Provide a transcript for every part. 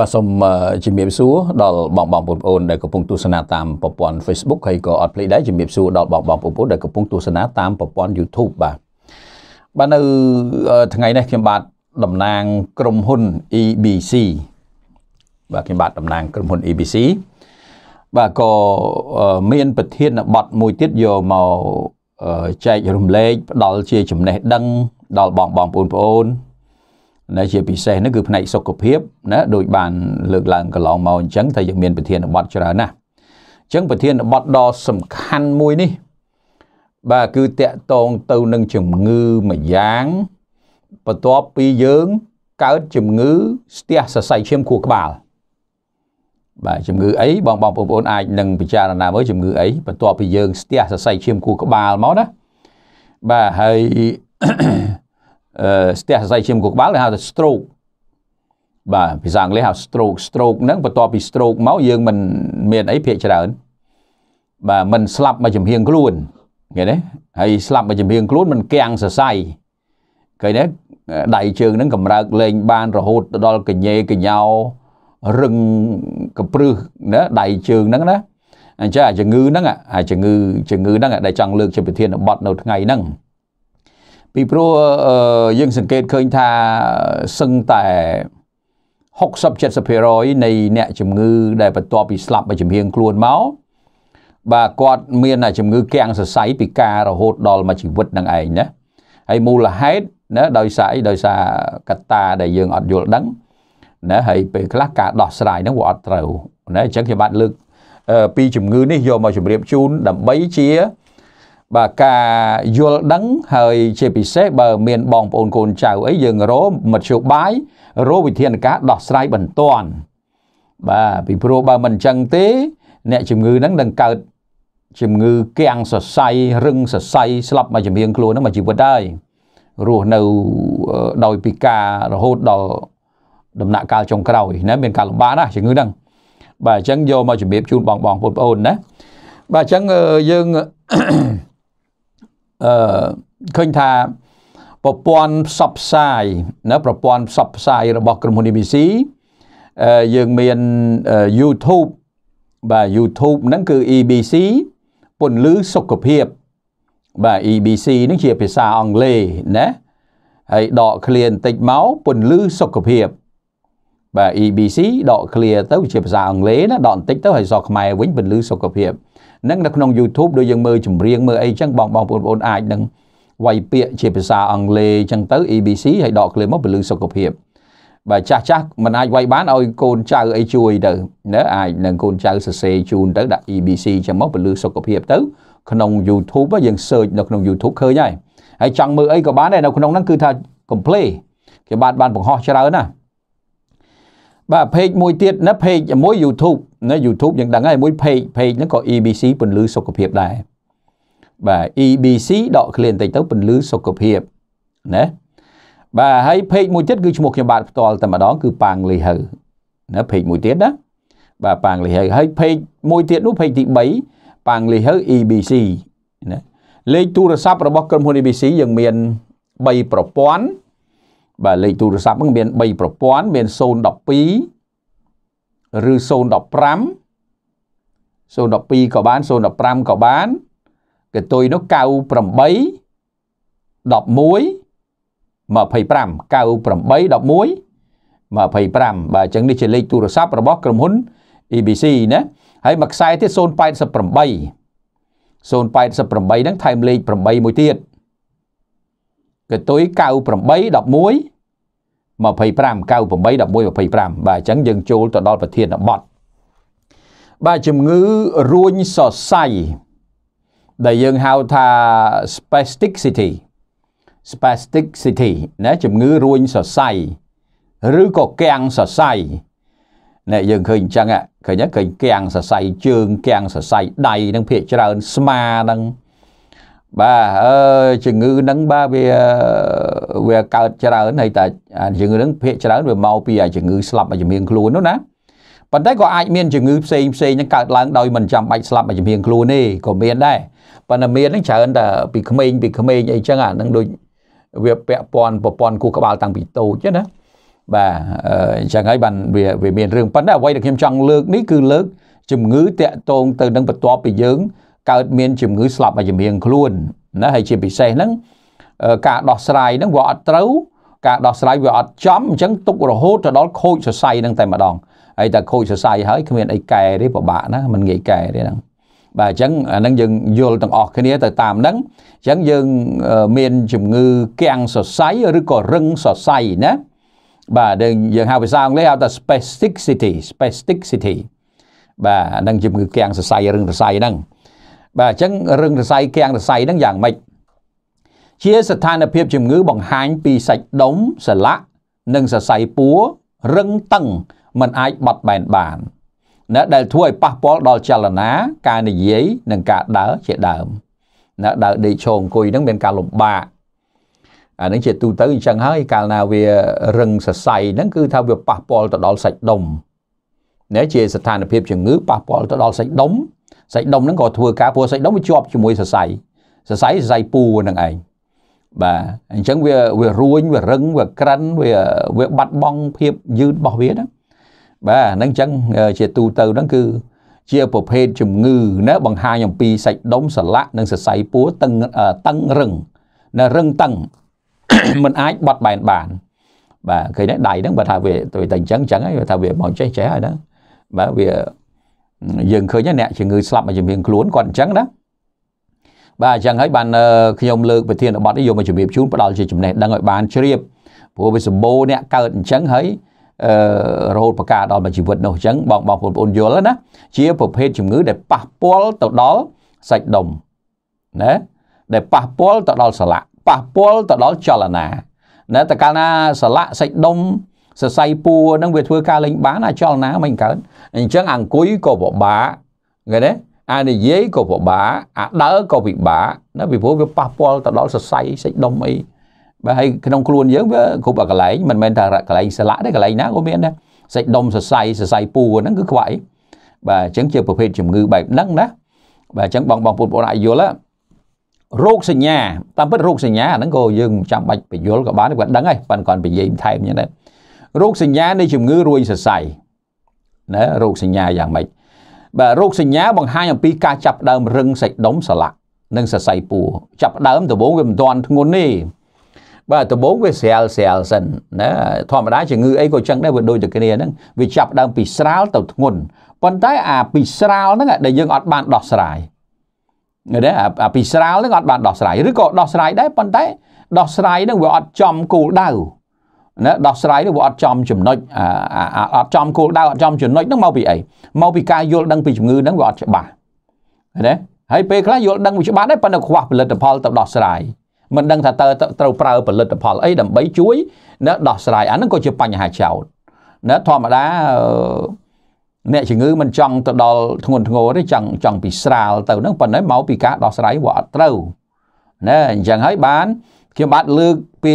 បាទសូមជំរាបសួរដល់បងបងប្អូនដែលកំពុងទស្សនាតាមប្រព័ន្ធ Facebook ហើយក៏អត់ភ្លេចដែរជំរាបសួរដល់បងបងប្អូនដែលកំពុងទស្សនាតាមប្រព័ន្ធ YouTube បាទបាទនៅថ្ងៃនេះខ្ញុំបាទតំណាងក្រុមហ៊ុន EBC បាទខ្ញុំបាទតំណាងក្រុមហ៊ុន EBC បាទក៏មានប្រធានបទមួយទៀតយកមកចែករំលែកផ្ដល់ជាចំណេះដឹងដល់បងបងប្អូនណាជាពិសេសនោះគឺផ្នែកសុខភាពណាដូចបានលើកឡើងកន្លងមកអញ្ចឹងថាយើងមានប្រធានបទច្រើនណាស់អញ្ចឹងប្រធានបទដ៏សំខាន់មួយនេះ បាទគឺតកតងទៅនឹងជំងឺមួយយ៉ាងបន្ទាប់ពីយើងកើតជំងឺ ស្ទះសរសៃឈាមខួរក្បាលបាទជំងឺអីបងបងប្អូនអាចនឹងពិចារណាមើលជំងឺអីបន្ទាប់ពីយើងស្ទះសរសៃឈាមខួរក្បាលមកណាបាទហើយស្ទះសរសៃឈាមគូក្បាលគេហៅថា stroke បាទភាសាអង់គ្លេសហៅ stroke stroke ហ្នឹងបន្ទាប់ពី stroke មកយើងមិនមានអីភាកច្រើនបាទមិនស្លាប់មកចំហៀងខ្លួនឃើញទេហើយស្លាប់មកចំហៀងខ្លួនមិនគាំងសរសៃឃើញទេដៃជើងហ្នឹងកម្រើកលេងបានរហូតដល់កញេកញោរឹងកព្រឹសណាដៃជើងហ្នឹងណាអញ្ចឹងអាជំងឺហ្នឹងអាជំងឺជំងឺហ្នឹងដែលចង់លើកជាប្រធានបទនៅថ្ងៃហ្នឹងពីព្រោះយើងសង្កេតឃើញថាសឹងតែ60 70%នៃអ្នកជំងឺ ដែលបន្ទាប់ពីស្លាប់មកជំហៀងខ្លួនមកបាទគាត់មានជំងឺគាំងសរសៃពិការរហូតដល់មកជីវិតនឹងឯងណាហើយមូលហេតុណាដោយសារអីដោយសារកត្តាដែលយើងអត់យល់ដឹងណាហើយពេលខ្លះការដោះស្រាយហ្នឹងវាអត់ត្រូវណាអញ្ចឹងខ្ញុំបាទលើក ពីជំងឺនេះយកមកជម្រាបជូនដើម្បីជាបាទការយល់ដឹងហើយជាពិសេសបើ មានបងប្អូនកូនចៅអីយើងរមធ្យោបាយរវិធានការដោះស្រាយបន្ទាន់បាទពីព្រោះបើមិនអញ្ចឹងទេ អ្នកជំងឺហ្នឹងនឹងកើតជំងឺគាំងសរសៃរឹងសរសៃស្លាប់មកជំងឺខ្លួនហ្នឹងមកជីវិតហើយរស់នៅដោយពិការរហូតដល់ដំណាក់កាលចុងក្រោយណាមានការលំបាកណាស់ជំងឺហ្នឹង បាទអញ្ចឹងយកមកជំរាបជូនបងបងបងប្អូនណាបាទអញ្ចឹងយើងអឺឃើញថាប្រព័ន្ធផ្សព្វផ្សាយណាប្រព័ន្ធផ្សព្វផ្សាយរបស់ក្រុមហ៊ុន ABC យើងមាន YouTube បាទ YouTube ហ្នឹងគឺ EBC ពន្លឺសុខភាព បាទ EBC ហ្នឹងជាភាសាអង់គ្លេសណាហើយដកឃ្លាបន្តិចមកពន្លឺសុខភាពបាទ EBC ដកឃ្លាទៅ ជាភាសាអង់គ្លេសណាដកបន្តិចទៅហើយសរខ្មែរវិញពន្លឺសុខភាពនិងនៅក្នុង YouTube ដូចយើងមើលចម្រៀងមើលអីចឹងបងបងប្អូនអាចនឹងវាយពាក្យជាភាសាអង់គ្លេសចឹងទៅ ABC ហើយដកគ្លេមកពលឺសុខភាពបើចាស់ចាស់មិនអាចវាយបានឲ្យកូនចៅអីជួយទៅណាអាចនឹងកូនចៅសរសេរជូនទៅដាក់ EBC ចឹងមកពលឺសុខភាពទៅក្នុង YouTube យើង search នៅក្នុង YouTube ឃើញហើយហើយចង់មើលអីក៏បានដែរនៅក្នុងហ្នឹងគឺថា complain គេបាទបានបង្ហោះច្រើនណាស់បាទ page មួយទៀតណា page មួយ YouTube ណា YouTube យើងដឹងហើយមួយ page page ហ្នឹងក៏ EBC ពន្លឺសុខភាពដែរបាទ EBC ដកឃ្លានបន្តិចទៅពន្លឺសុខភាពណាបាទហើយ page មួយទៀតគឺឈ្មោះខ្ញុំបាទផ្ទាល់តែម្ដងគឺប៉ាងលីហៅណា page មួយទៀតណាបាទប៉ាងលីហៅហើយ page មួយទៀតនោះ page ទី3ប៉ាងលីហៅ EBC ណាលេខទូរស័ព្ទរបស់ក្រុមហ៊ុន EBC យើងមាន3ប្រព័ន្ធបាទលេខទូរស័ព្ទហ្នឹងមាន3ប្រព័ន្ធមាន012ឬ015 012ក៏បាន015ក៏បានកតុយនោះ98 11 25 98 11 25បាទអញ្ចឹងនេះជាលេខទូរស័ព្ទរបស់ក្រុមហ៊ុន EBC ណាហើយមួយខ្សែទៀត088 088ហ្នឹង ថែមលេខ8មួយទៀត088កតុយ98 11 25 98 11 25បាទអញ្ចឹងយើងចូលទៅដល់ប្រធានបទបាទជំងឺរួញសរសៃដែលយើងហៅថា spasticity spasticity ណាជំងឺរួញសរសៃឬក៏កាំងសរសៃណែយើងឃើញអញ្ចឹងឃើញឃើញកាំងសរសៃជើងកាំងសរសៃដៃនឹងភាកច្រើនស្មានឹងបាទអឺជំងឺហ្នឹងបាទវាវាកើតច្រើនហើយតែជំងឺហ្នឹងភាកច្រើនវាមកពីជំងឺស្លាប់អាជំនាញខ្លួននោះណាប៉ុន្តែក៏អាចមានជំងឺផ្សេងផ្សេងហ្នឹងកើតឡើងដោយមិនចាំបាច់ស្លាប់អាជំនាញខ្លួនទេក៏មានដែរប៉ុន្តែមានហ្នឹងច្រើនតែពីក្មេងពីក្មេងអីចឹងអាហ្នឹងដូចវាពាក់ព័ន្ធប្រព័ន្ធគូក្បាលតាំងពីតូចណាបាទអញ្ចឹងហើយបានវាវាមានរឿងប៉ុន្តែអ្វីដែលខ្ញុំចង់លើកនេះគឺលើកជំងឺតាក់ទងទៅនឹងបន្ទាប់ពីយើងកើតមានជំងឺស្លាប់អាចម្រៀងខ្លួនណាហើយជាពិសេសហ្នឹងការដោះស្រាយហ្នឹងវាអត់ត្រូវ ការដោះស្រាយវាអត់ចំអញ្ចឹងទុករហូតទៅដល់ខូចសរសៃហ្នឹងតែម្ដងហើយតែខូចសរសៃហើយគ្មានអីកែទេពិបាកណាมันងាយកែទេហ្នឹងបាទអញ្ចឹងអានឹងយើងយល់ទាំងអស់គ្នាទៅតាមហ្នឹងអញ្ចឹងយើងមានជំងឺគាំងសរសៃឬក៏រឹងសរសៃណាបាទយើងហៅភាសាអង់គ្លេសហៅថា spasticity spasticity បាទហ្នឹងជំងឺគាំងសរសៃរឹងសរសៃហ្នឹងបាទអញ្ចឹងរឿងរស័យគាំងរស័យហ្នឹងយ៉ាងម៉េចជាស្ថានភាពជំងឺបង្ហាញពីសាច់ដុំសន្លាក់និងសរសៃពួររឹងតឹងมันអាចបត់បែនបានណាដែលធ្វើឲ្យប៉ះពាល់ដល់ចលនាការនិយាយនិងការដើរជាដើមណាដើរដេកឈរអង្គុយហ្នឹងមានការលំបាកអានឹងជាទូទៅអញ្ចឹងហើយកាលណាវារឹងសរសៃហ្នឹងគឺថាវាប៉ះពាល់ទៅដល់សាច់ដុំណាជាស្ថានភាពជំងឺប៉ះពាល់ទៅដល់សាច់ដុំសាច់ដុំហ្នឹងក៏ធ្វើការព្រោះសាច់ដុំវាជាប់ជាមួយសរសៃសរសៃសរសៃពូហ្នឹងឯងបាទអញ្ចឹងវាវារួញវារឹងវាក្រិនវាវាបាត់បង់ភាពយឺតរបស់វាហ្នឹងបាទហ្នឹងអញ្ចឹងជាទូទៅហ្នឹងគឺជាប្រភេទជំងឺណាបង្ហាញអំពីសាច់ដុំសន្លាក់និងសរសៃពួរតឹងតឹងរឹងណារឹងតឹងมันអាចបត់បែនបានបាទឃើញទេដៃហ្នឹងបើថាវាទៅតែអញ្ចឹងអញ្ចឹងហើយថាវាមកចេះចេះហើយហ្នឹងបាទវាយើងឃើញអ្នកជំងឺស្លាប់មួយជំនាញខ្លួនគាត់អញ្ចឹងណាបាទអញ្ចឹងហើយបានខ្ញុំលើកប្រធានបទនេះយកមកជំរាបជូនផ្ដល់ជាចំណេះដឹងឲ្យបានជ្រាបព្រោះវាសម្បូរអ្នកកើតអញ្ចឹងហើយអឺរហូតប្រកាដល់មកជីវិតនោះអញ្ចឹងបងបងបងប្អូនយល់ណាជាប្រភេទជំងឺដែលប៉ះពាល់ទៅដល់សាច់ដុំណាដែលប៉ះពាល់ទៅដល់សន្លាក់ប៉ះពាល់ទៅដល់ចលនាណាតើកាលណាសន្លាក់សាច់ដុំសរសៃពួរហ្នឹងវាធ្វើការលេងបានអាចលណាមិនកើតអញ្ចឹងអង្គុយក៏ពិបាកឃើញទេអានិយាយក៏ពិបាកអាដើរក៏ពិបាកណាពីព្រោះវាប៉ះពាល់ទៅដល់សរសៃសាច់ដុំអីបាទហើយក្នុងខ្លួនយើងវាគ្រប់អាកន្លែងមិនមែនថាកន្លែងស្លាក់ទេកន្លែងណាក៏មានដែរសាច់ដុំសរសៃសរសៃពួរហ្នឹងគឺខ្វាក់អីបាទអញ្ចឹងជាប្រភេទជំងឺបែបហ្នឹងណាបាទអញ្ចឹងបងបងបងប្អូនអាចយល់ហ្នឹងរោគសញ្ញាតាមពិតរោគសញ្ញាហ្នឹងក៏យើងចាំបាច់ពយល់ក៏បានគាត់ដឹងហើយប៉ុន្តែគាត់និយាយថែមយ៉ាងដែររោគសញ្ញានៃជំងឺរួយសរសៃណារោគសញ្ញាយ៉ាងម៉េចបាទរោគសញ្ញាបង្ហាញអំពីការចាប់ដើមរឹងសាច់ដុំសន្លាក់និងសរសៃពួរចាប់ដើមដំបូងវាមិនទាន់ធ្ងន់ទេបាទដំបូងវាស្រាលស្រាលសិនណាធម្មតាជំងឺអីក៏ចឹងដែរវាដូចតែគ្នាហ្នឹងវាចាប់ដើមពីស្រាលទៅធ្ងន់ប៉ុន្តែអាពីស្រាលហ្នឹងដែលយើងអត់បានដោះស្រាយណាអាពីស្រាលហ្នឹងអត់បានដោះស្រាយឬក៏ដោះស្រាយដែរប៉ុន្តែដោះស្រាយហ្នឹងវាអត់ចំគោលដៅណាដោះស្រាយនេះវាអត់ចំចំណុចអត់ចំគោលដៅអត់ចំចំណុចហ្នឹងមកពីអីមកពីការយល់ដឹងពីជំងឺហ្នឹងវាអត់ច្បាស់ណាហើយពេលខ្លះយល់ដឹងវាច្បាស់ដែរប៉ុន្តែខ្វះផលិតផលទៅដោះស្រាយមិនដឹងថាតើត្រូវប្រើផលិតផលអីដើម្បីជួយណាដោះស្រាយអាហ្នឹងក៏ជាបញ្ហាចោតណាធម្មតាអ្នកជំងឺមិនចង់ទៅដល់ធ្ងន់ធ្ងរទេចង់ចង់ពីស្រាលទៅហ្នឹងប៉ុន្តែមកពីការដោះស្រាយវាអត់ត្រូវណាអញ្ចឹងហើយបានខ្ញុំបាទលើកពី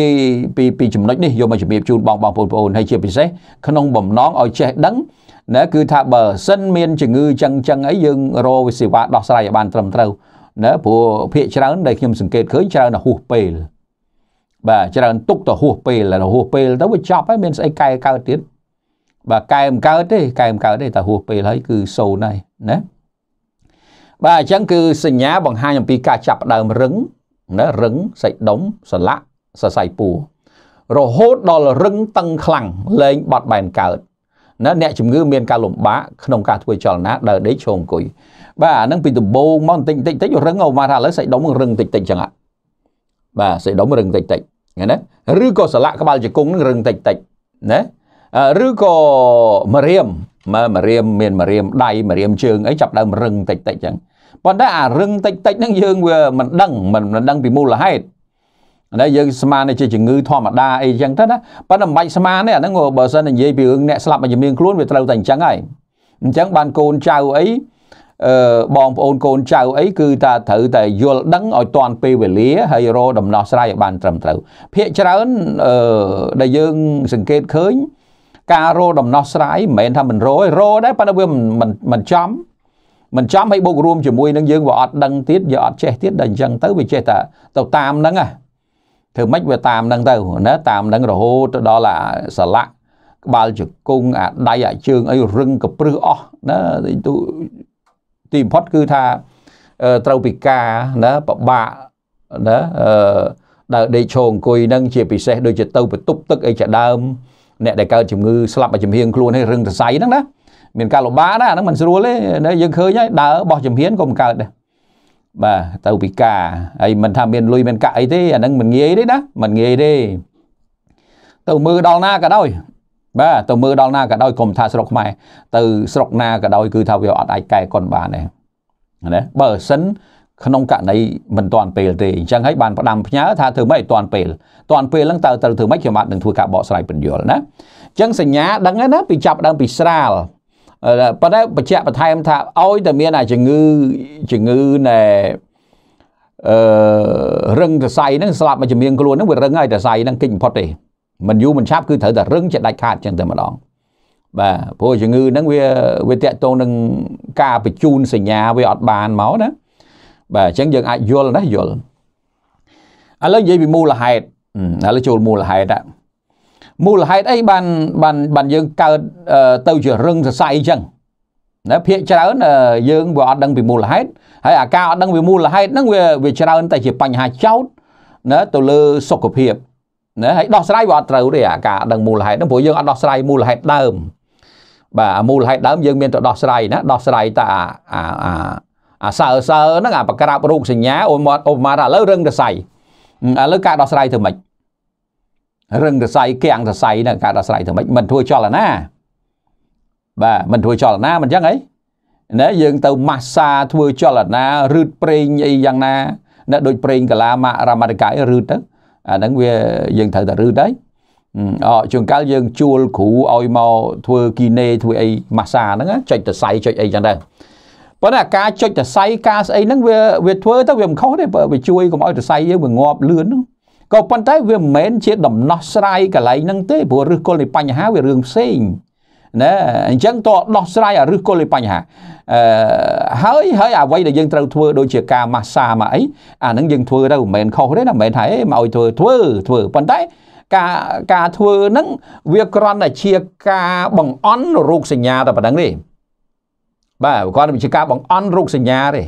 ពីពីចំណុចនេះយកមកជំរាបជូនបងបងប្អូនហើយជាពិសេសក្នុងបំណងឲ្យចេះដឹងណាគឺថាបើសិនមានជំងឺចឹងចឹងអីយើងរកវិសេវាដោះស្រាយឲ្យបានត្រឹមត្រូវណាព្រោះភាកច្រើនដែលខ្ញុំសង្កេតឃើញច្រើនតែហួសពេលបាទច្រើនទុកទៅហួសពេលរហួសពេលទៅវាចប់ហើយមានស្អីកែកើតទៀតបាទកែមិនកើតទេកែមិនកើតទេតែហួសពេលហើយគឺសូន្យហើយណាបាទអញ្ចឹងគឺសញ្ញាបង្ហាញអំពីការចាប់ដើមរឹងណារឹងសាច់ដុំសន្លាក់សរសៃពួររហូតដល់រឹងតឹងខ្លាំងលែងបត់បែនកើតណាអ្នកជំងឺមានការលំបាកក្នុងការធ្វើចលនាដើរដេកឈរអង្គុយបាទអានឹងពីដំបូងមកបន្តិចបន្តិចបន្តិចរឹងអូមកថាឥឡូវសាច់ដុំរឹងតិចតិចចឹងបាទសាច់ដុំរឹងតិចតិចណាឬក៏សន្លាក់ក្បាលជង្គង់នឹងរឹងតិចតិចណាឬក៏មរាមមើមរាមមានមរាមដៃមរាមជើងអីចាប់ដើមរឹងតិចតិចចឹងប៉ុន្តែអារឹងតិចតិចហ្នឹងយើងវាមិនដឹងមិនដឹងពីមូលហេតុតែយើងស្មាននេះជាជំងឺធម្មតាអីចឹងទៅណាប៉ុន្តែមិនបាច់ស្មានទេអាហ្នឹងបើសិននិយាយពីរឿងអ្នកស្លាប់មួយជំនាញខ្លួនវាត្រូវតែអញ្ចឹងហើយអញ្ចឹងបានកូនចៅអីអឺបងប្អូនកូនចៅអីគឺថាត្រូវតែយល់ដឹងឲ្យទាន់ពេលវេលាហើយរកដំណោះស្រាយឲ្យបានត្រឹមត្រូវភាកច្រើនអឺដែលយើងសង្កេតឃើញ ការរកដំណោះស្រាយមិនមែនថាមិនរកទេរកដែរប៉ុន្តែវាមិនមិនចំមិនចាំឲ្យបូករួមជាមួយនឹងយើងវាអត់ដឹងទៀតយើងអត់ចេះទៀតដល់អញ្ចឹងទៅវាចេះតែទៅតាមហ្នឹងហ៎ធ្វើម៉េចវាតាមហ្នឹងទៅណាតាមហ្នឹងរហូតទៅដល់អាសលៈក្បាលជង្គង់អាដៃអាជើងអីរឹងកព្រឹសអស់ណាទីបំផុតគឺថាត្រូវពិការណាពិបាកណាដើរដេកឈរអង្គុយហ្នឹងជាពិសេសដូចជាទៅបន្ទប់ទឹកអីជាដើមអ្នកដែលកើតជំងឺស្លាប់ជំហៀងខ្លួនហើយរឹងសរសៃហ្នឹងណាមានការលំបាកដែរអាហ្នឹងមិនស្រួលទេយើងឃើញហើយដើរបោះជំហានក៏មិនកើតដែរបាទទៅពីការហើយមិនថាមានលុយមានកាក់អីទេអាហ្នឹងមិនងាយទេណាមិនងាយទេទៅមើលដល់ណាក៏ដោយបាទទៅមើលដល់ណាក៏ដោយកុំថាស្រុកខ្មែរទៅស្រុកណាក៏ដោយគឺថាវាអត់អាចកែកុនបានទេណាបើសិនក្នុងករណីមិនទាន់ពេលទេអញ្ចឹងហើយបានផ្ដាំផ្ញើថាធ្វើម៉េចទាន់ពេលទាន់ពេលហ្នឹងតើត្រូវធ្វើម៉េចខ្ញុំអាចនឹងធ្វើការបកស្រាយបញ្យលណាអញ្ចឹងសញ្ញាដឹងហើយណាពីចាប់ដើមពីស្រាលប៉ុន្តែបញ្ជាក់បន្ថែមថាឲ្យតែមាន អាជំងឺជំងឺណែអឺរឹងសរសៃហ្នឹងស្លាប់មកជំនៀងខ្លួនហ្នឹងវារឹងហើយសរសៃហ្នឹងគេចបំផុតទេមិនយូរមិនឆាប់គឺត្រូវតែរឹងជាដាច់ខាតចឹងតែម្ដងបាទព្រោះជំងឺហ្នឹងវាវាតាក់ទងនឹងការបញ្ជូន សញ្ញាវាអត់បានមកណាបាទអញ្ចឹងយើងអាចយល់ណាយល់ឥឡូវនិយាយពីមូលហេតុឥឡូវចូលមូលហេតុហ្នឹងមូលហេតុអីបានបានបានយើងកើតទៅជារឹងសរសៃអញ្ចឹងណាភាកច្រើនយើងវាអត់ដឹងពីមូលហេតុហើយអាការអត់ដឹងពីមូលហេតុហ្នឹងវាវាច្រើនតែជាបញ្ហាចោតណាទៅលើសុខភាពណាហើយដោះស្រាយវាអត់ត្រូវទេអាការអត់ដឹងមូលហេតុហ្នឹងព្រោះយើងអត់ដោះស្រាយមូលហេតុដើមបាទអាមូលហេតុដើមយើង មានតែដោះស្រាយណាដោះស្រាយតែអាអាអាសើសើហ្នឹងអាប្រក្រាបរោគសញ្ញាអូនមកអូនមកថាឥឡូវរឹងរសៃឥឡូវការដោះស្រាយធ្វើម៉េចរឹងរស័យគាំងរស័យនៅការដោះស្រាយទៅមិនមិនធ្វើចលនាបាទមិនធ្វើចលនាមិនអញ្ចឹងអីណែយើងទៅម៉ាស្សាធ្វើចលនារឺតប្រេងអីយ៉ាងណាណែដូចប្រេងកាឡាម៉ារ៉ាមាតិកាអីរឺតទៅអាហ្នឹងវាយើងត្រូវតែរឺតហើយអជួនកាលយើងជួលគ្រូឲ្យមកធ្វើគីណេធ្វើអីម៉ាស្សាហ្នឹងចុចសរសៃចុចអីចឹងទៅប៉ុន្តែការចុចសរសៃការស្អីហ្នឹងវាវាធ្វើទៅវាមិនខុសទេវាជួយកុំឲ្យសរសៃយើងវាងាប់លឿនហ្នឹងក៏ប៉ុន្តែវាមិនមែនជាដំណោះស្រាយកន្លែងហ្នឹងទេព្រោះឫសគល់នៃបញ្ហាវារឿងផ្សេងណាអញ្ចឹងតោះដោះស្រាយអាឫសគល់នៃបញ្ហាអឺហើយហើយអ្វីដែលយើងត្រូវធ្វើដូចជាការម៉ាស្សាមកអីអាហ្នឹងយើងធ្វើទៅមិនមែនខុសទេណាមិនមែនថាអេមកឲ្យធ្វើធ្វើធ្វើប៉ុន្តែការការធ្វើហ្នឹងវាគ្រាន់តែជាការបង្អន់រោគសញ្ញាតែប៉ុណ្្នឹងទេបាទគ្រាន់តែជាការបង្អន់រោគសញ្ញាទេ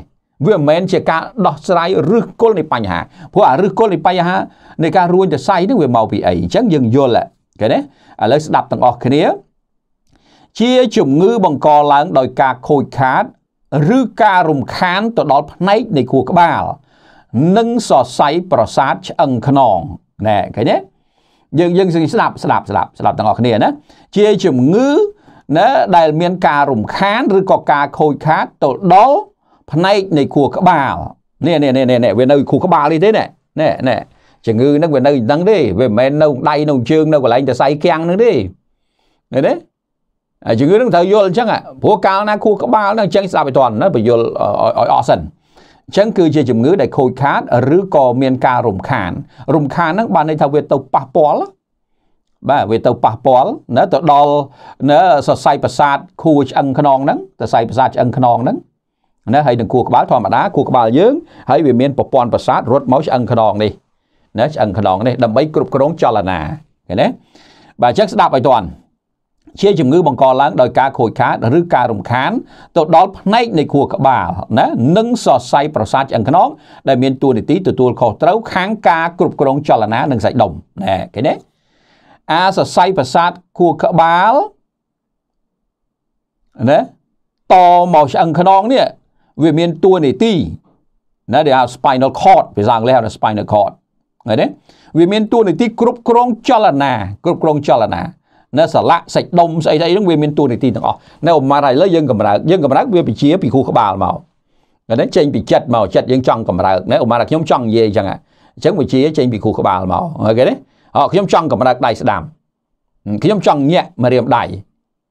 វាមិនមែនជាការដោះស្រាយឫសគល់នៃបញ្ហាព្រោះអាឫសគល់នៃបញ្ហានៃការរួញទៅសៃនឹងវាមកពីអីអញ្ចឹងយើងយល់ឃើញទេឥឡូវស្ដាប់ទាំងអស់គ្នាជាជំងឺបង្កឡើងដោយការខូចខាត ឬការរំខានទៅដល់ផ្នែកនៃខួរក្បាល និងសរសៃប្រសាទឆ្អឹងខ្នងណែឃើញទេយើងយើងស្ដាប់ស្ដាប់ស្ដាប់ស្ដាប់ទាំងអស់គ្នាណាជាជំងឺណាដែលមាន ការរំខានឬក៏ការខូចខាតទៅដល់ផ្នែកនៃខួរក្បាលនេះនេះនេះនេះវានៅ ខួរក្បាលនេះទេណែណែជំងឺហ្នឹងវានៅហ្នឹងទេវាមិនមែននៅដៃនៅជើងនៅកន្លែងទៅសៃគាំងហ្នឹងទេឃើញទេអាជំងឺហ្នឹងត្រូវយល់អញ្ចឹងព្រោះកាលណាខួរក្បាលហ្នឹងអញ្ចឹងស្ដាប់ឲ្យទាន់ណាបញ្យល់ឲ្យអស់សិនអញ្ចឹងគឺជាជំងឺដែលខូចខាតឬក៏មានការរំខាន រំខានហ្នឹងបានន័យថាវាទៅប៉ះពាល់បាទវាទៅប៉ះពាល់ណាទៅដល់ណាសរសៃប្រសាទខួរឆ្អឹងខ្នងហ្នឹងសរសៃប្រសាទឆ្អឹងខ្នងហ្នឹងណាហើយនឹងគោះក្បាលធម្មតាគោះក្បាលយើងហើយវាមានប្រព័ន្ធប្រសាទរត់មកឆ្អឹងខ្នងនេះណាឆ្អឹងខ្នងនេះដើម្បីគ្រប់គ្រងចលនាឃើញទេបាទអញ្ចឹងស្ដាប់ឲ្យតាន់ជាជំងឺបង្កឡើងដោយការខូចខាតឬការរំខានទៅដល់ផ្នែកនៃខួរក្បាលណានិងសរសៃប្រសាទឆ្អឹងខ្នងដែលមាន ទួនាទីទទួលខុសត្រូវខាងការ គ្រប់គ្រងចលនានិងសាច់ដុំណែឃើញទេអាសរសៃប្រសាទខួរក្បាលណាតមកឆ្អឹងខ្នងនេះវាមានតួនាទីណាដែលហៅ spinal cord ភាសាអង់គ្លេសហៅថា spinal cord ឃើញទេវាមានតួនាទីគ្រប់គ្រងចលនាគ្រប់គ្រងចលនាណាសលៈសាច់ដុំស្អីស្អីហ្នឹងវាមានតួនាទីទាំងអស់នៅឧបមាឥឡូវយើងកម្រើកយើងកម្រើកវាជាពីខួរក្បាលមកហ្នឹងចេញពីចិត្តមកចិត្តយើងចង់កម្រើកណាឧបមាថាខ្ញុំចង់និយាយអញ្ចឹងអញ្ចឹងវាជាចេញពីខួរក្បាលមកអូខេទេអូខ្ញុំចង់កម្រើកដៃស្ដាំខ្ញុំចង់ញាក់មករៀមដៃ